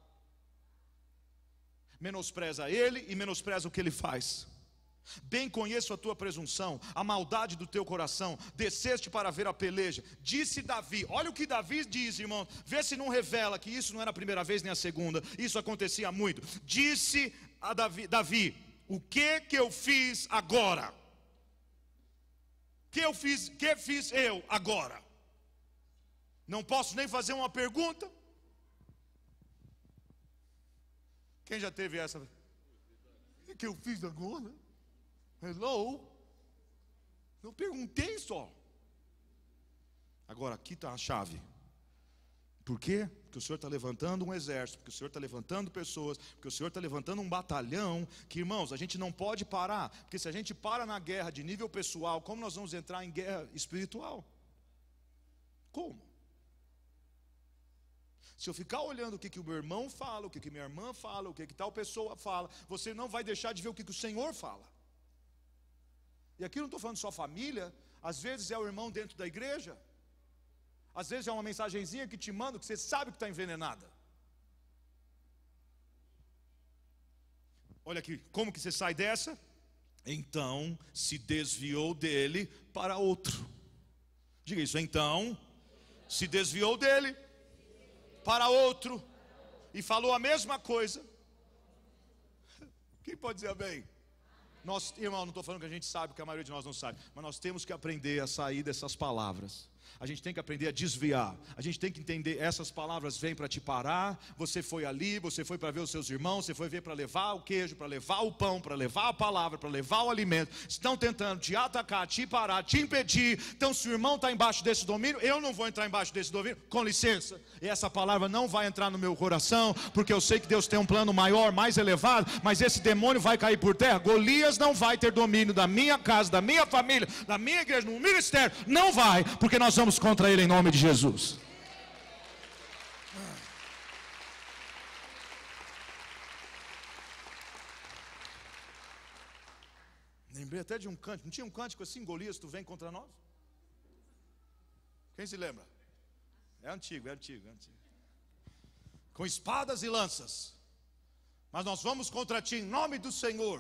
menospreza ele e menospreza o que ele faz. Bem conheço a tua presunção, a maldade do teu coração, desceste para ver a peleja. Disse Davi: Olha o que Davi diz, irmão. Vê se não revela que isso não era a primeira vez nem a segunda. Isso acontecia muito. Disse a Davi: Davi, o que que eu fiz agora? Que eu fiz, que fiz eu agora? Não posso nem fazer uma pergunta. Quem já teve essa? O que eu fiz agora? Né? Hello? Não perguntei só. Agora, aqui está a chave. Por quê? Porque o Senhor está levantando um exército, porque o Senhor está levantando pessoas, porque o Senhor está levantando um batalhão. Que irmãos, a gente não pode parar, porque se a gente para na guerra de nível pessoal, como nós vamos entrar em guerra espiritual? Como? Se eu ficar olhando o que, que o meu irmão fala, o que, que minha irmã fala, o que, que tal pessoa fala, você não vai deixar de ver o que, que o Senhor fala. E aqui não estou falando só família, às vezes é o irmão dentro da igreja, às vezes é uma mensagenzinha que te manda que você sabe que está envenenada. Olha aqui, como que você sai dessa? Então se desviou dele para outro. Diga isso, então se desviou dele para outro e falou a mesma coisa. Quem pode dizer amém? Nós, irmão, não estou falando que a gente sabe, que a maioria de nós não sabe, mas nós temos que aprender a sair dessas palavras. A gente tem que aprender a desviar. A gente tem que entender essas palavras vêm para te parar. Você foi ali, você foi para ver os seus irmãos, você foi ver para levar o queijo, para levar o pão, para levar a palavra, para levar o alimento. Estão tentando te atacar, te parar, te impedir. Então, se o irmão está embaixo desse domínio, eu não vou entrar embaixo desse domínio. Com licença. E essa palavra não vai entrar no meu coração, porque eu sei que Deus tem um plano maior, mais elevado. Mas esse demônio vai cair por terra. Golias não vai ter domínio da minha casa, da minha família, da minha igreja, no ministério. Não vai, porque nós vamos marchamos contra ele em nome de Jesus. Lembrei até de um cântico. Não tinha um cântico assim, Golias, tu vem contra nós? Quem se lembra? É antigo, é antigo, é antigo. Com espadas e lanças. Mas nós vamos contra ti em nome do Senhor.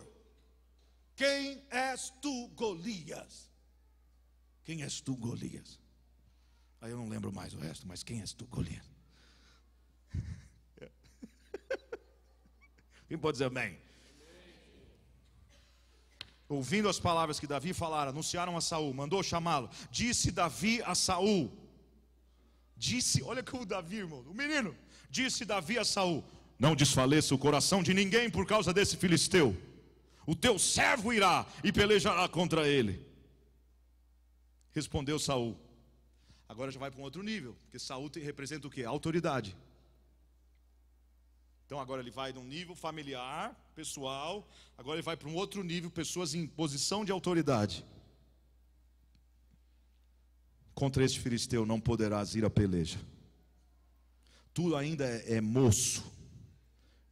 Quem és tu, Golias? Quem és tu, Golias? Aí eu não lembro mais o resto, mas quem és tu, Golias? Quem pode dizer amém? Ouvindo as palavras que Davi falara, anunciaram a Saul, mandou chamá-lo. Disse Davi a Saul: Disse, olha como Davi, irmão, o menino, disse Davi a Saul: Não desfaleça o coração de ninguém por causa desse filisteu. O teu servo irá e pelejará contra ele. Respondeu Saul: Agora já vai para um outro nível, porque Saul representa o que? Autoridade. Então agora ele vai de um nível familiar, pessoal, agora ele vai para um outro nível, pessoas em posição de autoridade. Contra este filisteu não poderás ir à peleja. Tu ainda é, é moço,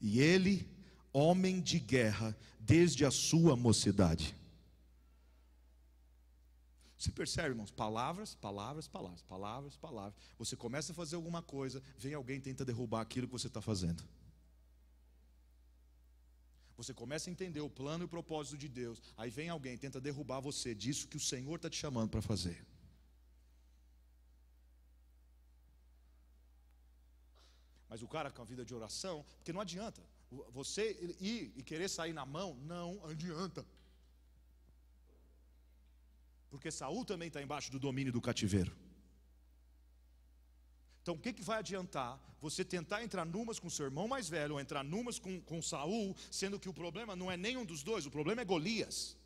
e ele, homem de guerra, desde a sua mocidade. Você percebe, irmãos? Palavras, palavras, palavras, palavras, palavras. Você começa a fazer alguma coisa, vem alguém e tenta derrubar aquilo que você está fazendo. Você começa a entender o plano e o propósito de Deus. Aí vem alguém e tenta derrubar você disso que o Senhor está te chamando para fazer. Mas o cara com a vida de oração, porque não adianta. Você ir e querer sair na mão, não adianta. Porque Saul também está embaixo do domínio do cativeiro. Então o que, que vai adiantar você tentar entrar numas com seu irmão mais velho, ou entrar numas com, com Saul, sendo que o problema não é nenhum dos dois, o problema é Golias.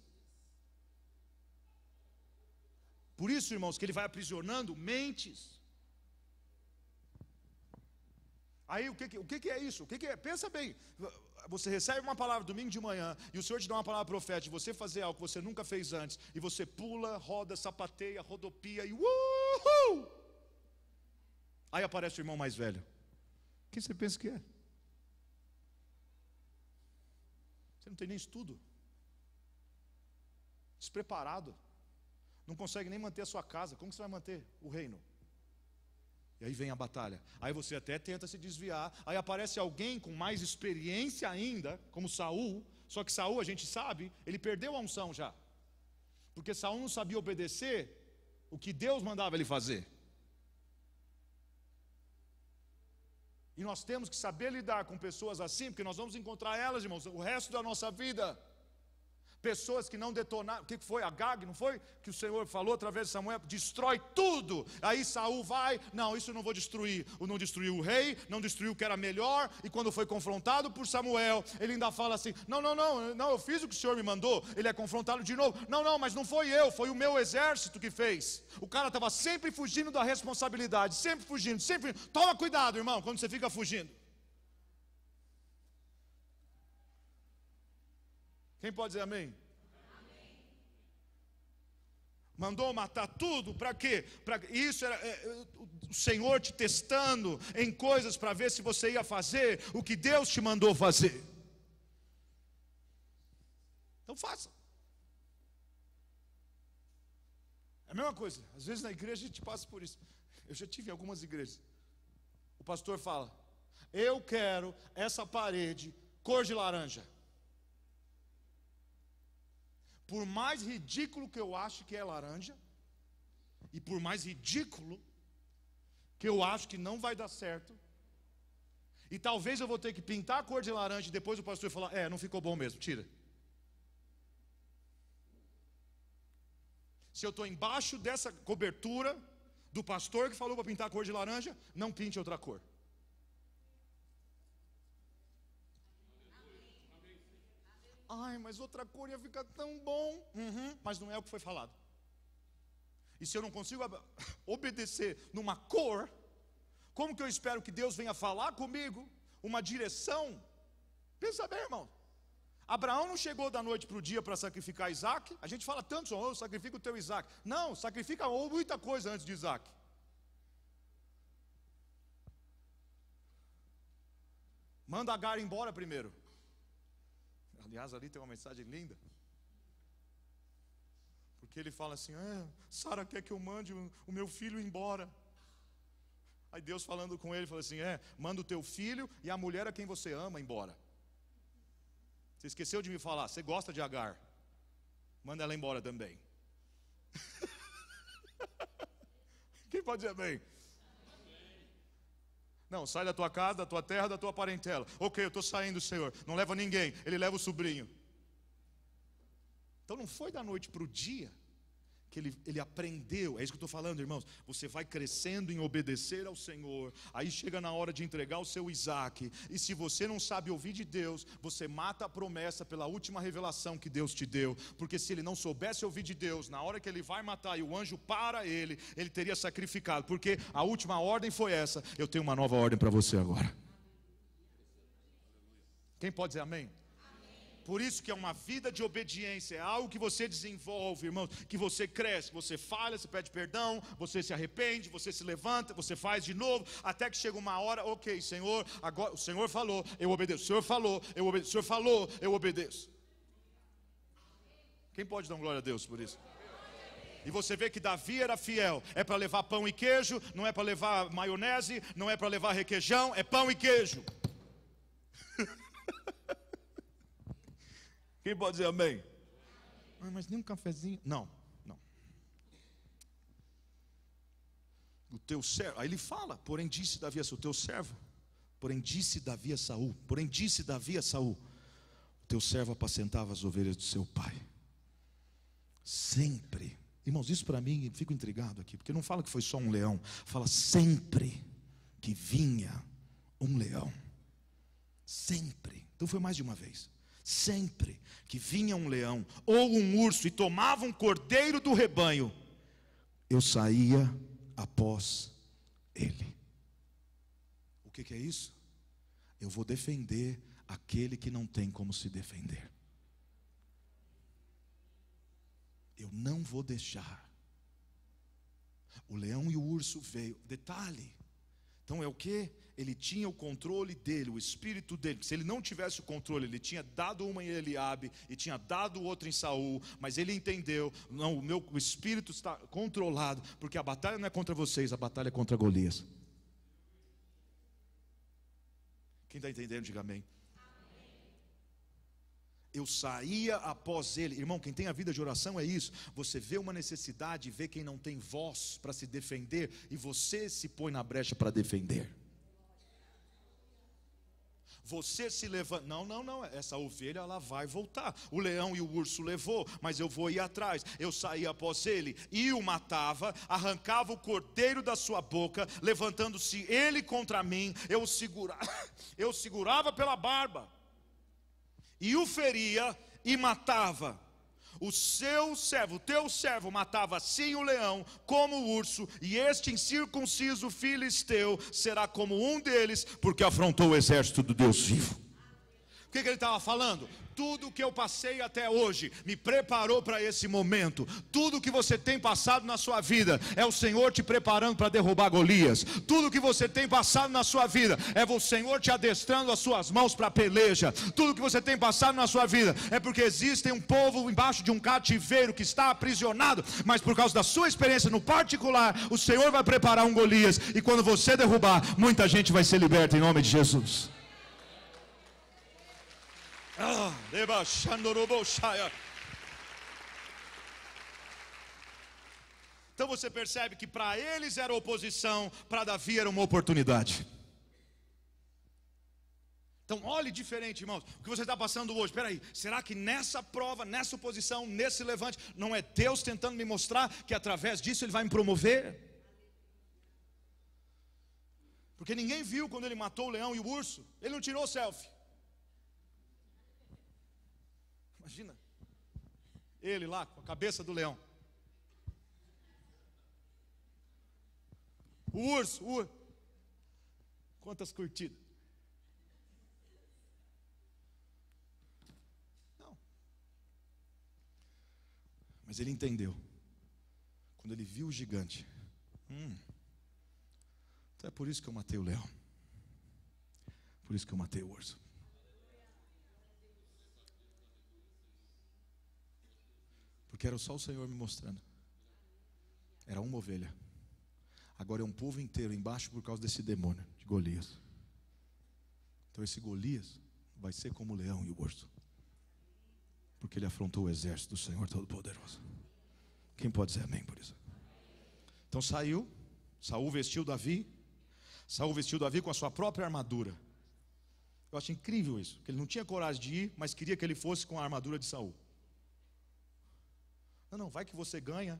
Por isso, irmãos, que ele vai aprisionando mentes. Aí o que, o que é isso? O que é? Pensa bem. Você recebe uma palavra domingo de manhã e o Senhor te dá uma palavra profética, você fazer algo que você nunca fez antes, e você pula, roda, sapateia, rodopia e uhul! Aí aparece o irmão mais velho. Quem você pensa que é? Você não tem nem estudo. Despreparado. Não consegue nem manter a sua casa. Como você vai manter o reino? E aí vem a batalha. Aí você até tenta se desviar. Aí aparece alguém com mais experiência ainda, como Saul. Só que Saul, a gente sabe, ele perdeu a unção já. Porque Saul não sabia obedecer o que Deus mandava ele fazer. E nós temos que saber lidar com pessoas assim, porque nós vamos encontrar elas, irmãos, o resto da nossa vida. Pessoas que não detonaram, o que foi? Agag, não foi? Que o Senhor falou através de Samuel, destrói tudo. Aí Saul vai, não, isso eu não vou destruir. não destruiu o rei, não destruiu o que era melhor, e quando foi confrontado por Samuel, ele ainda fala assim: "Não, não, não, não, eu fiz o que o Senhor me mandou". Ele é confrontado de novo. "Não, não, mas não foi eu, foi o meu exército que fez". O cara estava sempre fugindo da responsabilidade, sempre fugindo, sempre. Toma cuidado, irmão, quando você fica fugindo. Quem pode dizer amém? amém. Mandou matar tudo, para quê? Pra, isso era é, é o Senhor te testando em coisas para ver se você ia fazer o que Deus te mandou fazer. Então faça. É a mesma coisa. Às vezes na igreja a gente passa por isso. Eu já tive em algumas igrejas. O pastor fala: Eu quero essa parede cor de laranja. Por mais ridículo que eu acho que é laranja, e por mais ridículo que eu acho que não vai dar certo, e talvez eu vou ter que pintar a cor de laranja e depois o pastor falar: é, não ficou bom mesmo, tira. Se eu estou embaixo dessa cobertura do pastor que falou para pintar a cor de laranja, não pinte outra cor. Ai, mas outra cor ia ficar tão bom. Uhum, mas não é o que foi falado. E se eu não consigo obedecer numa cor, como que eu espero que Deus venha falar comigo? Uma direção? Pensa bem, irmão. Abraão não chegou da noite para o dia para sacrificar Isaac. A gente fala tanto, oh, sacrifica o teu Isaac. Não, sacrifica ou muita coisa antes de Isaac. Manda Agar embora primeiro. Aliás, ali tem uma mensagem linda. Porque ele fala assim: ah, Sara quer que eu mande o meu filho embora. Aí Deus falando com ele, fala assim: é, manda o teu filho e a mulher a quem você ama embora. Você esqueceu de me falar, você gosta de Agar. Manda ela embora também. Quem pode dizer bem? Não, sai da tua casa, da tua terra, da tua parentela. Ok, eu estou saindo, Senhor. Não leva ninguém, ele leva o sobrinho. Então não foi da noite para o dia que ele, ele aprendeu, é isso que eu estou falando, irmãos. Você vai crescendo em obedecer ao Senhor, aí chega na hora de entregar o seu Isaac, e se você não sabe ouvir de Deus, você mata a promessa pela última revelação que Deus te deu, porque se ele não soubesse ouvir de Deus, na hora que ele vai matar e o anjo para ele, ele teria sacrificado, porque a última ordem foi essa: eu tenho uma nova ordem para você agora. Quem pode dizer amém? Por isso que é uma vida de obediência, é algo que você desenvolve, irmãos, que você cresce, você falha, você pede perdão, você se arrepende, você se levanta, você faz de novo, até que chega uma hora, ok, Senhor, agora o Senhor falou, eu obedeço, o Senhor falou, eu obedeço, o Senhor falou, eu obedeço. Quem pode dar glória a Deus por isso? E você vê que Davi era fiel. É para levar pão e queijo, não é para levar maionese, não é para levar requeijão, é pão e queijo. Quem pode dizer amém? Ah, mas nem um cafezinho. Não, não. O teu servo. Aí ele fala, porém disse Davi a Saul, teu servo. Porém disse Davi a Saul. Porém disse Davi a Saul. O teu servo apacentava as ovelhas do seu pai. Sempre. Irmãos, isso para mim, fico intrigado aqui, porque não fala que foi só um leão, fala sempre que vinha um leão. Sempre. Então foi mais de uma vez. Sempre que vinha um leão ou um urso e tomava um cordeiro do rebanho, eu saía após ele. O que, que é isso? Eu vou defender aquele que não tem como se defender. Eu não vou deixar. O leão e o urso veio. Detalhe. Então é o que? ele tinha o controle dele, o espírito dele. Se ele não tivesse o controle, ele tinha dado uma em Eliabe e tinha dado outra em Saul, mas ele entendeu, não, o meu o espírito está controlado, porque a batalha não é contra vocês, a batalha é contra Golias. Quem está entendendo, diga amém. Eu saía após ele, irmão. Quem tem a vida de oração é isso. Você vê uma necessidade, vê quem não tem voz para se defender, e você se põe na brecha para defender. Você se levanta. Não, não, não. Essa ovelha ela vai voltar. O leão e o urso levou, mas eu vou ir atrás. Eu saí após ele e o matava, arrancava o cordeiro da sua boca, levantando-se ele contra mim. Eu o segura... eu segurava pela barba e o feria e matava. O seu servo, o teu servo, matava assim o leão, como o urso, e este incircunciso filisteu será como um deles, porque afrontou o exército do Deus vivo. O que, que ele estava falando? Tudo que eu passei até hoje me preparou para esse momento. Tudo que você tem passado na sua vida é o Senhor te preparando para derrubar Golias. Tudo que você tem passado na sua vida é o Senhor te adestrando as suas mãos para peleja. Tudo que você tem passado na sua vida é porque existe um povo embaixo de um cativeiro que está aprisionado, mas por causa da sua experiência no particular, o Senhor vai preparar um Golias e quando você derrubar, muita gente vai ser liberta em nome de Jesus. Ah, então você percebe que para eles era oposição, para Davi era uma oportunidade. Então olhe diferente, irmãos. O que você está passando hoje? Espera aí. Será que nessa prova, nessa oposição, nesse levante, não é Deus tentando me mostrar que através disso Ele vai me promover? Porque ninguém viu quando ele matou o leão e o urso. Ele não tirou selfie. Imagina. Ele lá com a cabeça do leão. O urso, o urso. Quantas curtidas? Não. Mas ele entendeu. Quando ele viu o gigante. Hum. Então é por isso que eu matei o leão. Por isso que eu matei o urso. porque era só o Senhor me mostrando. Era uma ovelha. Agora é um povo inteiro embaixo por causa desse demônio de Golias. Então esse Golias vai ser como o leão e o urso. Porque ele afrontou o exército do Senhor Todo-Poderoso. Quem pode dizer amém por isso? Então saiu, Saul vestiu Davi, Saul vestiu Davi com a sua própria armadura. Eu acho incrível isso, que ele não tinha coragem de ir, mas queria que ele fosse com a armadura de Saul. Não, não, vai que você ganha.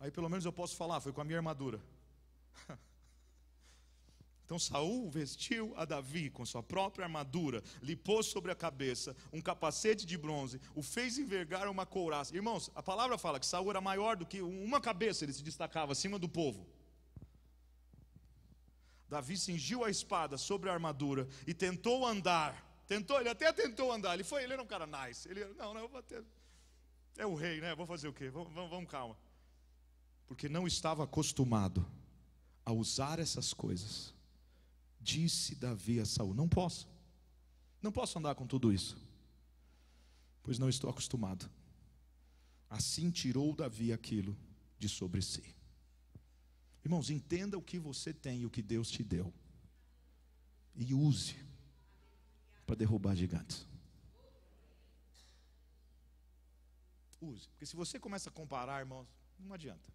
Aí pelo menos eu posso falar, ah, foi com a minha armadura. Então Saul vestiu a Davi com sua própria armadura, lhe pôs sobre a cabeça um capacete de bronze, o fez envergar uma couraça. Irmãos, a palavra fala que Saul era maior do que uma cabeça, ele se destacava acima do povo. Davi cingiu a espada sobre a armadura e tentou andar. Tentou, ele até tentou andar. Ele foi, ele era um cara nice. Ele, não, não, eu vou ter é o rei, né? Vou fazer o quê? Vamos, vamos calma. Porque não estava acostumado a usar essas coisas. Disse Davi a Saul: Não posso. Não posso andar com tudo isso. Pois não estou acostumado. Assim tirou Davi aquilo de sobre si. Irmãos, entenda o que você tem e o que Deus te deu. E use para derrubar gigantes. Use. Porque se você começa a comparar, irmãos, não adianta.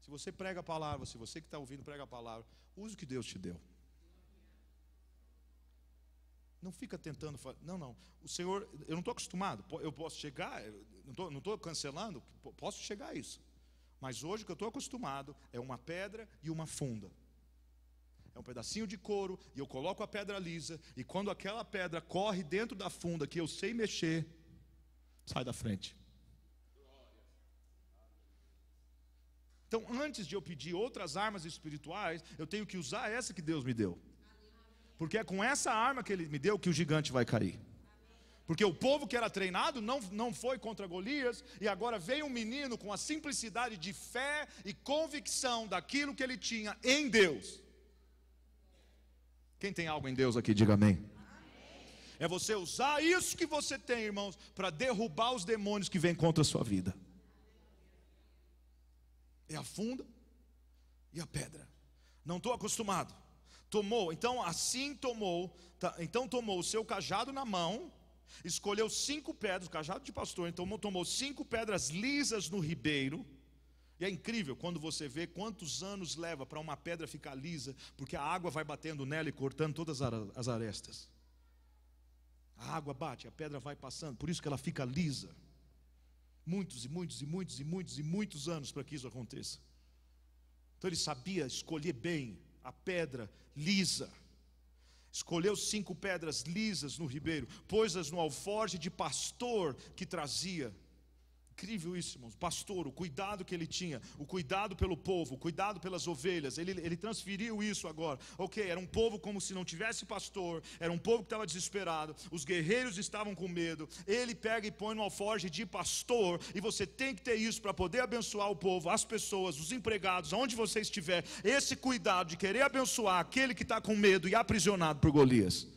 Se você prega a palavra, se você que está ouvindo prega a palavra, use o que Deus te deu. Não fica tentando falar, não, não, o Senhor, eu não estou acostumado, eu posso chegar, não estou cancelando, posso chegar a isso. Mas hoje o que eu estou acostumado é uma pedra e uma funda. É um pedacinho de couro, e eu coloco a pedra lisa, e quando aquela pedra corre dentro da funda que eu sei mexer, sai da frente. Então, antes de eu pedir outras armas espirituais, eu tenho que usar essa que Deus me deu. Porque é com essa arma que ele me deu que o gigante vai cair. Porque o povo que era treinado não, não foi contra Golias, e agora veio um menino com a simplicidade de fé e convicção daquilo que ele tinha em Deus. Quem tem algo em Deus aqui, diga amém. É você usar isso que você tem, irmãos, para derrubar os demônios que vêm contra a sua vida. É a funda e a pedra. Não estou acostumado. Tomou, então assim tomou, tá, então tomou o seu cajado na mão, escolheu cinco pedras, o cajado de pastor, então tomou, tomou cinco pedras lisas no ribeiro. E é incrível quando você vê quantos anos leva para uma pedra ficar lisa, porque a água vai batendo nela e cortando todas as arestas. A água bate, a pedra vai passando, por isso que ela fica lisa. Muitos e muitos e muitos e muitos e muitos anos para que isso aconteça. Então ele sabia escolher bem a pedra lisa. Escolheu cinco pedras lisas no ribeiro, pôs-as no alforje de pastor que trazia Incrível isso, irmãos. Pastor, o cuidado que ele tinha, o cuidado pelo povo, o cuidado pelas ovelhas, ele, ele transferiu isso agora. Ok, era um povo como se não tivesse pastor, era um povo que estava desesperado, os guerreiros estavam com medo. Ele pega e põe no alforje de pastor, e você tem que ter isso para poder abençoar o povo, as pessoas, os empregados, aonde você estiver. Esse cuidado de querer abençoar aquele que está com medo e aprisionado por Golias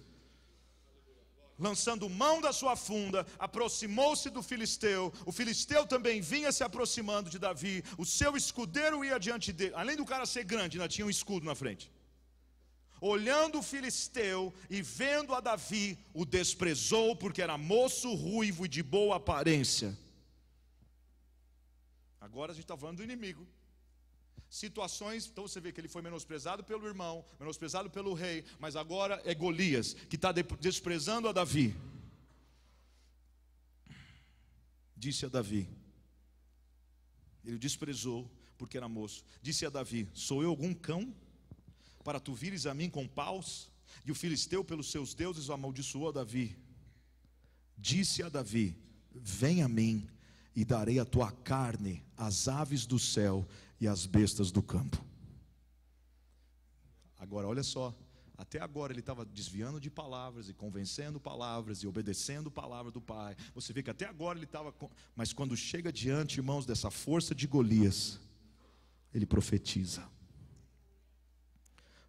lançando mão da sua funda, aproximou-se do filisteu. O filisteu também vinha se aproximando de Davi. O seu escudeiro ia diante dele. Além do cara ser grande, ainda né? tinha um escudo na frente. Olhando o filisteu e vendo a Davi, o desprezou porque era moço, ruivo e de boa aparência. Agora a gente está falando do inimigo situações, então você vê que ele foi menosprezado pelo irmão, menosprezado pelo rei, mas agora é Golias que está desprezando a Davi. Disse a Davi, ele desprezou porque era moço. Disse a Davi: Sou eu algum cão para tu vires a mim com paus? E o filisteu, pelos seus deuses, amaldiçoou a Davi. Disse a Davi: Vem a mim e darei a tua carne às aves do céu e as bestas do campo. Agora, olha só. Até agora ele estava desviando de palavras e convencendo palavras e obedecendo a palavra do Pai. Você vê que até agora ele estava. Com... Mas quando chega diante, irmãos, dessa força de Golias, ele profetiza: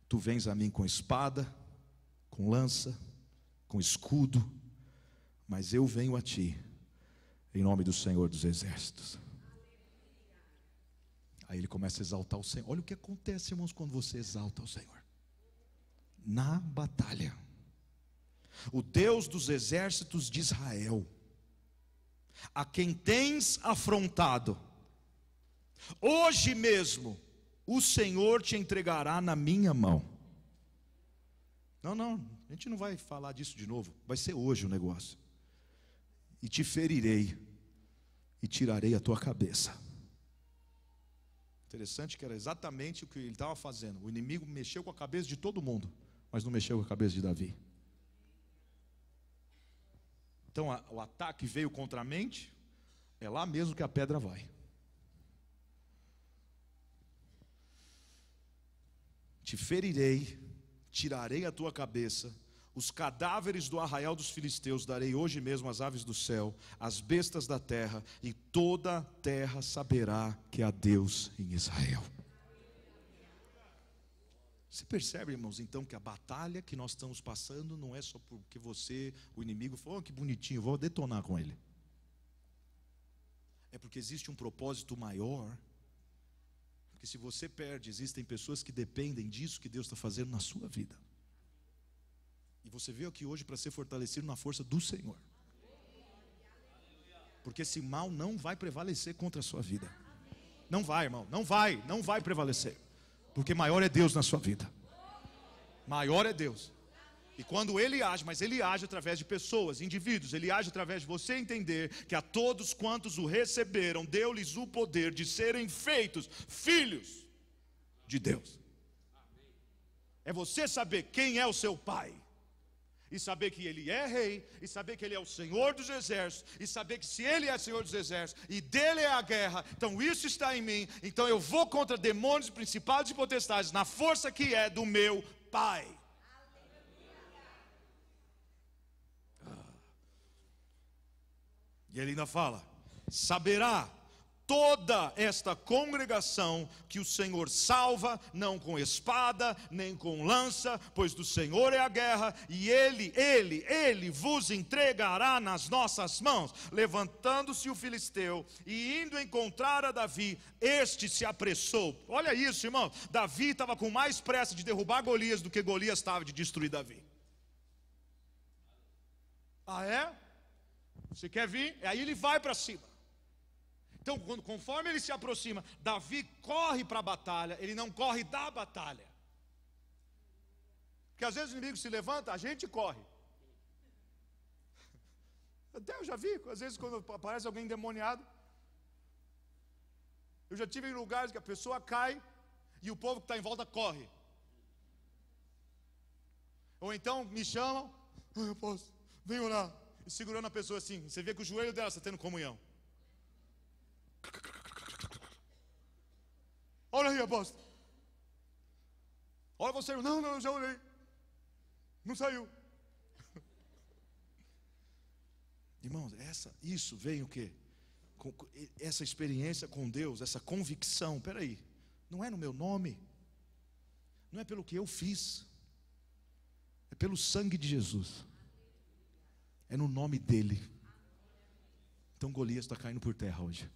Tu vens a mim com espada, com lança, com escudo, mas eu venho a ti, em nome do Senhor dos Exércitos. Aí ele começa a exaltar o Senhor. Olha o que acontece, irmãos, quando você exalta o Senhor. Na batalha, o Deus dos exércitos de Israel, a quem tens afrontado, hoje mesmo o Senhor te entregará na minha mão. Não, não, a gente não vai falar disso de novo, vai ser hoje o negócio. E te ferirei, e tirarei a tua cabeça. Interessante que era exatamente o que ele estava fazendo. O inimigo mexeu com a cabeça de todo mundo, mas não mexeu com a cabeça de Davi. Então a, o ataque veio contra a mente, é lá mesmo que a pedra vai. Te ferirei, tirarei a tua cabeça os cadáveres do arraial dos filisteus darei hoje mesmo às aves do céu, às bestas da terra, e toda a terra saberá que há Deus em Israel. Você percebe, irmãos, então, que a batalha que nós estamos passando não é só porque você, o inimigo, falou: oh, que bonitinho, vou detonar com ele. É porque existe um propósito maior. Porque se você perde, existem pessoas que dependem disso que Deus está fazendo na sua vida. E você veio aqui hoje para ser fortalecido na força do Senhor. Porque esse mal não vai prevalecer contra a sua vida. Não vai, irmão. Não vai, não vai prevalecer. Porque maior é Deus na sua vida. Maior é Deus. E quando ele age, mas ele age através de pessoas, indivíduos, ele age através de você entender que a todos quantos o receberam, deu-lhes o poder de serem feitos filhos de Deus. É você saber quem é o seu pai e saber que Ele é Rei, e saber que Ele é o Senhor dos Exércitos, e saber que se Ele é Senhor dos Exércitos e dele é a guerra, então isso está em mim, então eu vou contra demônios, principados e potestades, na força que é do meu Pai. Ah. E ele ainda fala: saberá toda esta congregação que o Senhor salva, não com espada, nem com lança, pois do Senhor é a guerra, e ele, ele, ele vos entregará nas nossas mãos. Levantando-se o filisteu e indo encontrar a Davi, este se apressou. Olha isso, irmão. Davi estava com mais pressa de derrubar Golias do que Golias estava de destruir Davi. Ah, é? Você quer vir? Aí ele vai para cima. Então, quando, conforme ele se aproxima, Davi corre para a batalha, ele não corre da batalha. Porque às vezes o inimigo se levanta, a gente corre. Até eu já vi, às vezes quando aparece alguém endemoniado. Eu já tive em lugares que a pessoa cai e o povo que está em volta corre. Ou então me chamam, ah, eu posso, vem orar. E segurando a pessoa assim, você vê que o joelho dela está tendo comunhão. Olha aí, apóstolo. Olha você. Não, não, já olhei. Não saiu. Irmãos, essa, isso vem o quê? Com, essa experiência com Deus, essa convicção, peraí, não é no meu nome, não é pelo que eu fiz, é pelo sangue de Jesus, é no nome dEle. Então Golias está caindo por terra hoje.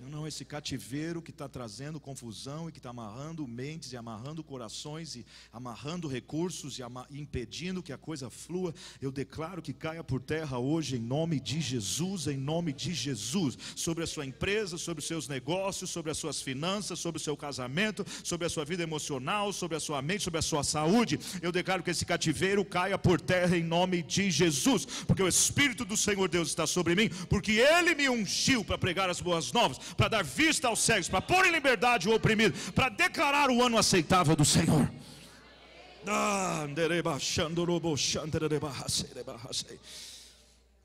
Não, não, esse cativeiro que está trazendo confusão e que está amarrando mentes e amarrando corações e amarrando recursos e, ama e impedindo que a coisa flua, eu declaro que caia por terra hoje em nome de Jesus, em nome de Jesus, sobre a sua empresa, sobre os seus negócios, sobre as suas finanças, sobre o seu casamento, sobre a sua vida emocional, sobre a sua mente, sobre a sua saúde. Eu declaro que esse cativeiro caia por terra em nome de Jesus, porque o Espírito do Senhor Deus está sobre mim, porque Ele me ungiu para pregar as boas novas para dar vista aos cegos, para pôr em liberdade o oprimido, para declarar o ano aceitável do Senhor.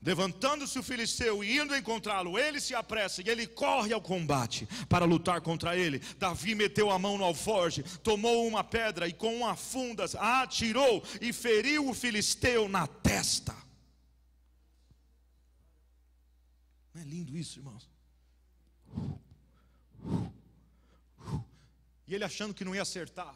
Levantando-se o filisteu e indo encontrá-lo, ele se apressa e ele corre ao combate para lutar contra ele. Davi meteu a mão no alforge, tomou uma pedra e com uma funda a atirou e feriu o filisteu na testa. Não é lindo isso, irmãos? E ele achando que não ia acertar.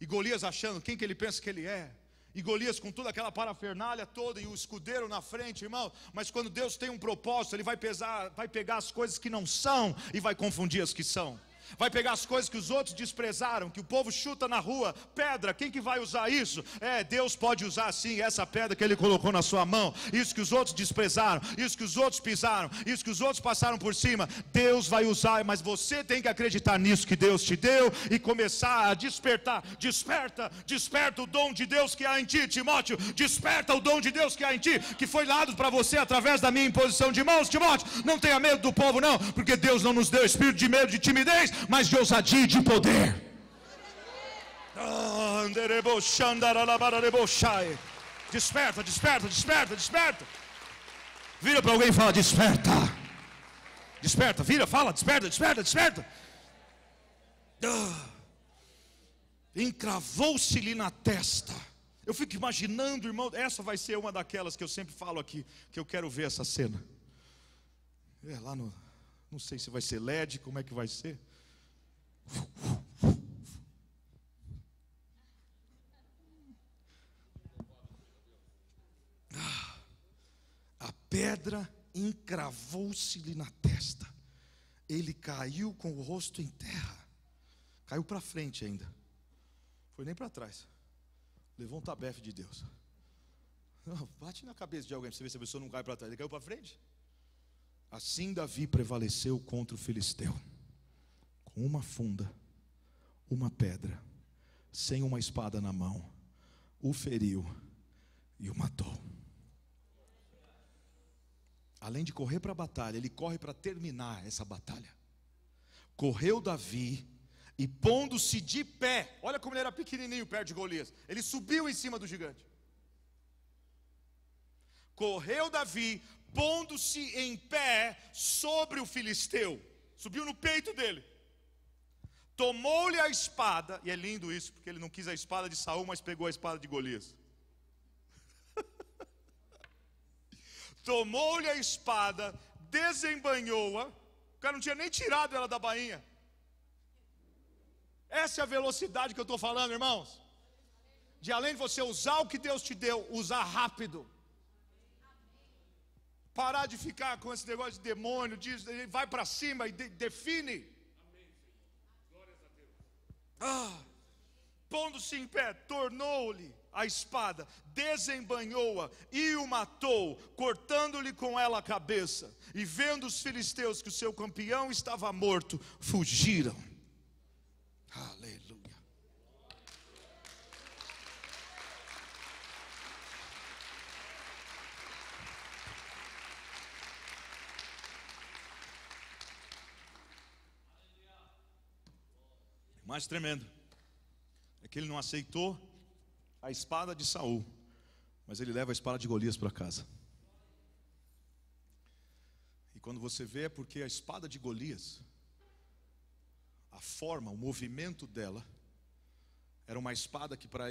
E Golias achando quem que ele pensa que ele é. E Golias com toda aquela parafernália toda e o escudeiro na frente, irmão. Mas quando Deus tem um propósito, ele vai pesar, vai pegar as coisas que não são e vai confundir as que são. Vai pegar as coisas que os outros desprezaram, que o povo chuta na rua, pedra, quem que vai usar isso? É, Deus pode usar sim essa pedra que ele colocou na sua mão, isso que os outros desprezaram, isso que os outros pisaram, isso que os outros passaram por cima. Deus vai usar, mas você tem que acreditar nisso que Deus te deu e começar a despertar. Desperta, desperta o dom de Deus que há em ti, Timóteo. Desperta o dom de Deus que há em ti, que foi dado para você através da minha imposição de mãos, Timóteo. Não tenha medo do povo, não, porque Deus não nos deu espírito de medo, de timidez, mas de ousadia e de poder. Desperta, desperta, desperta, desperta. Vira para alguém e fala: desperta. Desperta, vira, fala, desperta, desperta, desperta. Ah. Encravou-se-lhe na testa. Eu fico imaginando, irmão, essa vai ser uma daquelas que eu sempre falo aqui, que eu quero ver essa cena. É, lá no, não sei se vai ser LED, como é que vai ser. Ah, a pedra encravou-se-lhe na testa. Ele caiu com o rosto em terra. Caiu para frente ainda. Foi nem para trás. Levou um tabefe de Deus. bate na cabeça de alguém para você ver se a pessoa não cai para trás. Ele caiu para frente. Assim Davi prevaleceu contra o filisteu uma funda, uma pedra, sem uma espada na mão, o feriu e o matou. Além de correr para a batalha, ele corre para terminar essa batalha. Correu Davi e pondo-se de pé, olha como ele era pequenininho perto de Golias, ele subiu em cima do gigante. Correu Davi, pondo-se em pé sobre o filisteu, subiu no peito dele tomou-lhe a espada, e é lindo isso, porque ele não quis a espada de Saul, mas pegou a espada de Golias. tomou-lhe a espada, desembanhou-a, o cara não tinha nem tirado ela da bainha. Essa é a velocidade que eu estou falando, irmãos. De além de você usar o que Deus te deu, usar rápido. Parar de ficar com esse negócio de demônio, diz, vai para cima e de, define. Ah, Pondo-se em pé, tornou-lhe a espada, desembanhou-a e o matou, cortando-lhe com ela a cabeça. E vendo os filisteus que o seu campeão estava morto, fugiram. mais tremendo é que ele não aceitou a espada de Saul, mas ele leva a espada de Golias para casa. E quando você vê, é porque a espada de Golias, a forma, o movimento dela, era uma espada que para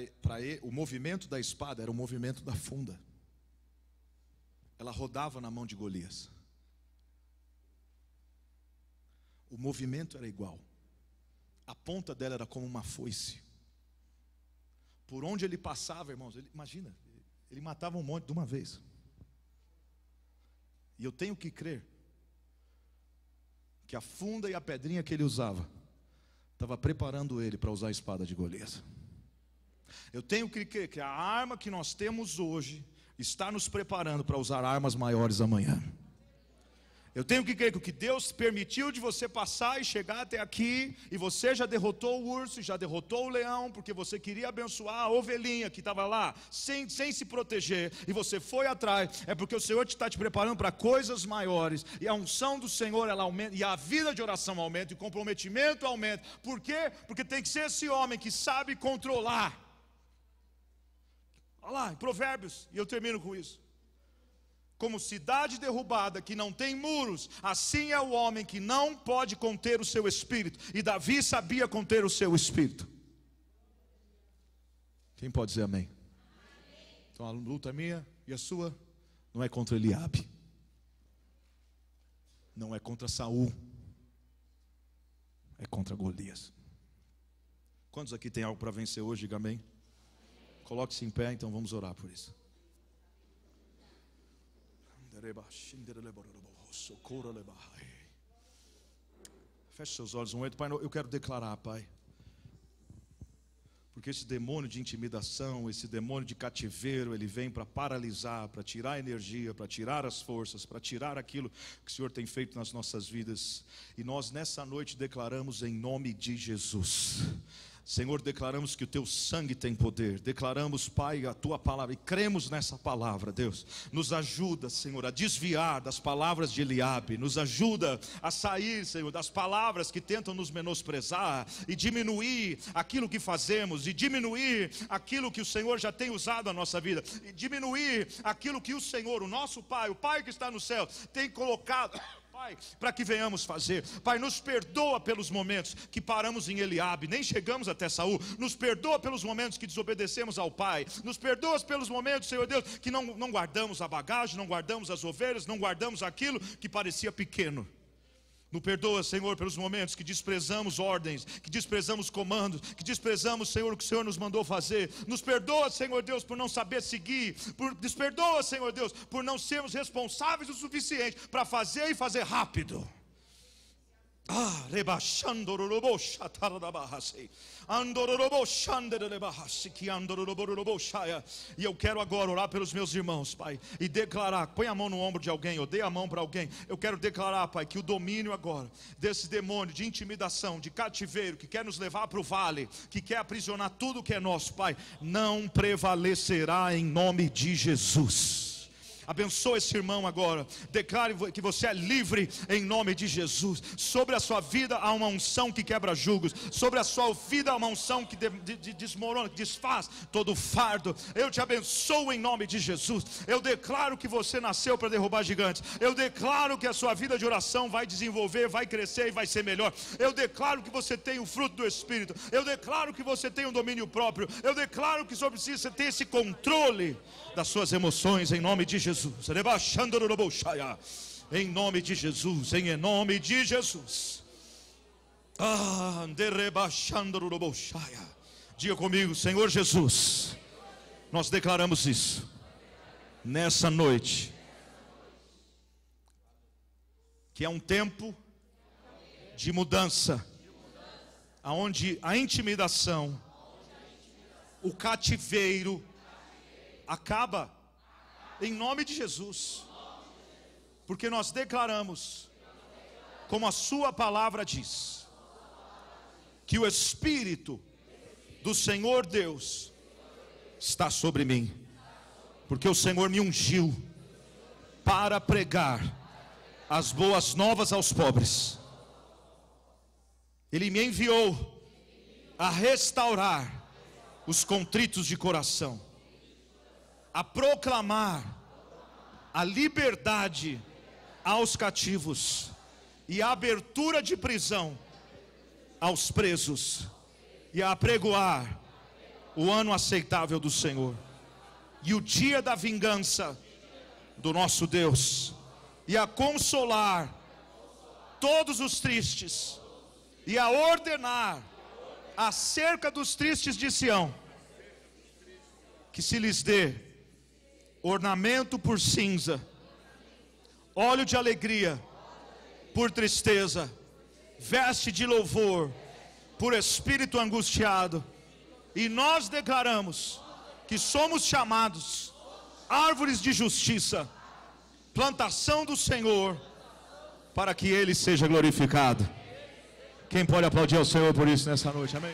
o movimento da espada era o movimento da funda. Ela rodava na mão de Golias. O movimento era igual. A ponta dela era como uma foice. Por onde ele passava, irmãos, ele, imagina, ele matava um monte de uma vez. E eu tenho que crer que a funda e a pedrinha que ele usava estava preparando ele para usar a espada de Golias. Eu tenho que crer que a arma que nós temos hoje está nos preparando para usar armas maiores amanhã. Eu tenho que crer que o que Deus permitiu de você passar e chegar até aqui, e você já derrotou o urso, já derrotou o leão, porque você queria abençoar a ovelhinha que estava lá, sem, sem se proteger, e você foi atrás, é porque o Senhor está te preparando para coisas maiores, e a unção do Senhor ela aumenta, e a vida de oração aumenta, e o comprometimento aumenta. Por quê? Porque tem que ser esse homem que sabe controlar. Olha lá, em Provérbios, e eu termino com isso. Como cidade derrubada que não tem muros, assim é o homem que não pode conter o seu espírito. E Davi sabia conter o seu espírito. Quem pode dizer amém? Então a luta é minha e a sua não é contra Eliabe, não é contra Saul, é contra Golias. Quantos aqui tem algo para vencer hoje? Diga amém. Coloque-se em pé, então vamos orar por isso. Feche seus olhos um momento, Pai. Eu quero declarar, Pai. Porque esse demônio de intimidação, esse demônio de cativeiro, ele vem para paralisar, para tirar a energia, para tirar as forças, para tirar aquilo que o Senhor tem feito nas nossas vidas. E nós nessa noite declaramos em nome de Jesus Senhor, declaramos que o teu sangue tem poder, declaramos, Pai, a tua palavra e cremos nessa palavra, Deus. Nos ajuda, Senhor, a desviar das palavras de Eliabe, nos ajuda a sair, Senhor, das palavras que tentam nos menosprezar e diminuir aquilo que fazemos, e diminuir aquilo que o Senhor já tem usado na nossa vida, e diminuir aquilo que o Senhor, o nosso Pai, o Pai que está no céu, tem colocado Pai, para que venhamos fazer. Pai, nos perdoa pelos momentos que paramos em Eliabe, nem chegamos até Saul. Nos perdoa pelos momentos que desobedecemos ao Pai. Nos perdoa pelos momentos, Senhor Deus, que não, não guardamos a bagagem, não guardamos as ovelhas, não guardamos aquilo que parecia pequeno. Nos perdoa, Senhor, pelos momentos que desprezamos ordens, que desprezamos comandos, que desprezamos, Senhor, o que o Senhor nos mandou fazer. Nos perdoa, Senhor Deus, por não saber seguir. Por, nos perdoa, Senhor Deus, por não sermos responsáveis o suficiente para fazer e fazer rápido. Ah, E eu quero agora orar pelos meus irmãos, Pai, e declarar: põe a mão no ombro de alguém, ou dê a mão para alguém. Eu quero declarar, Pai, que o domínio agora desse demônio de intimidação, de cativeiro, que quer nos levar para o vale, que quer aprisionar tudo que é nosso, Pai, não prevalecerá em nome de Jesus. Abençoa esse irmão agora. Declare que você é livre em nome de Jesus. Sobre a sua vida há uma unção que quebra julgos. Sobre a sua vida há uma unção que de, de, de desmorona, que desfaz todo fardo. Eu te abençoo em nome de Jesus. Eu declaro que você nasceu para derrubar gigantes. Eu declaro que a sua vida de oração vai desenvolver, vai crescer e vai ser melhor. Eu declaro que você tem o fruto do Espírito. Eu declaro que você tem o um domínio próprio. Eu declaro que sobre si você tem esse controle das suas emoções em nome de Jesus. Jesus. Em nome de Jesus, em nome de Jesus. Ah, Diga comigo, Senhor Jesus. Nós declaramos isso. Nessa noite. Que é um tempo de mudança. Onde a intimidação, o cativeiro, acaba. Em nome de Jesus. Porque nós declaramos, como a Sua palavra diz, que o Espírito do Senhor Deus está sobre mim, porque o Senhor me ungiu para pregar as boas novas aos pobres. Ele me enviou a restaurar os contritos de coração a proclamar a liberdade aos cativos e a abertura de prisão aos presos e a apregoar o ano aceitável do Senhor e o dia da vingança do nosso Deus e a consolar todos os tristes e a ordenar acerca dos tristes de Sião que se lhes dê ornamento por cinza, óleo de alegria por tristeza, veste de louvor por espírito angustiado. E nós declaramos que somos chamados árvores de justiça, plantação do Senhor, para que Ele seja glorificado. Quem pode aplaudir ao Senhor por isso nessa noite? Amém.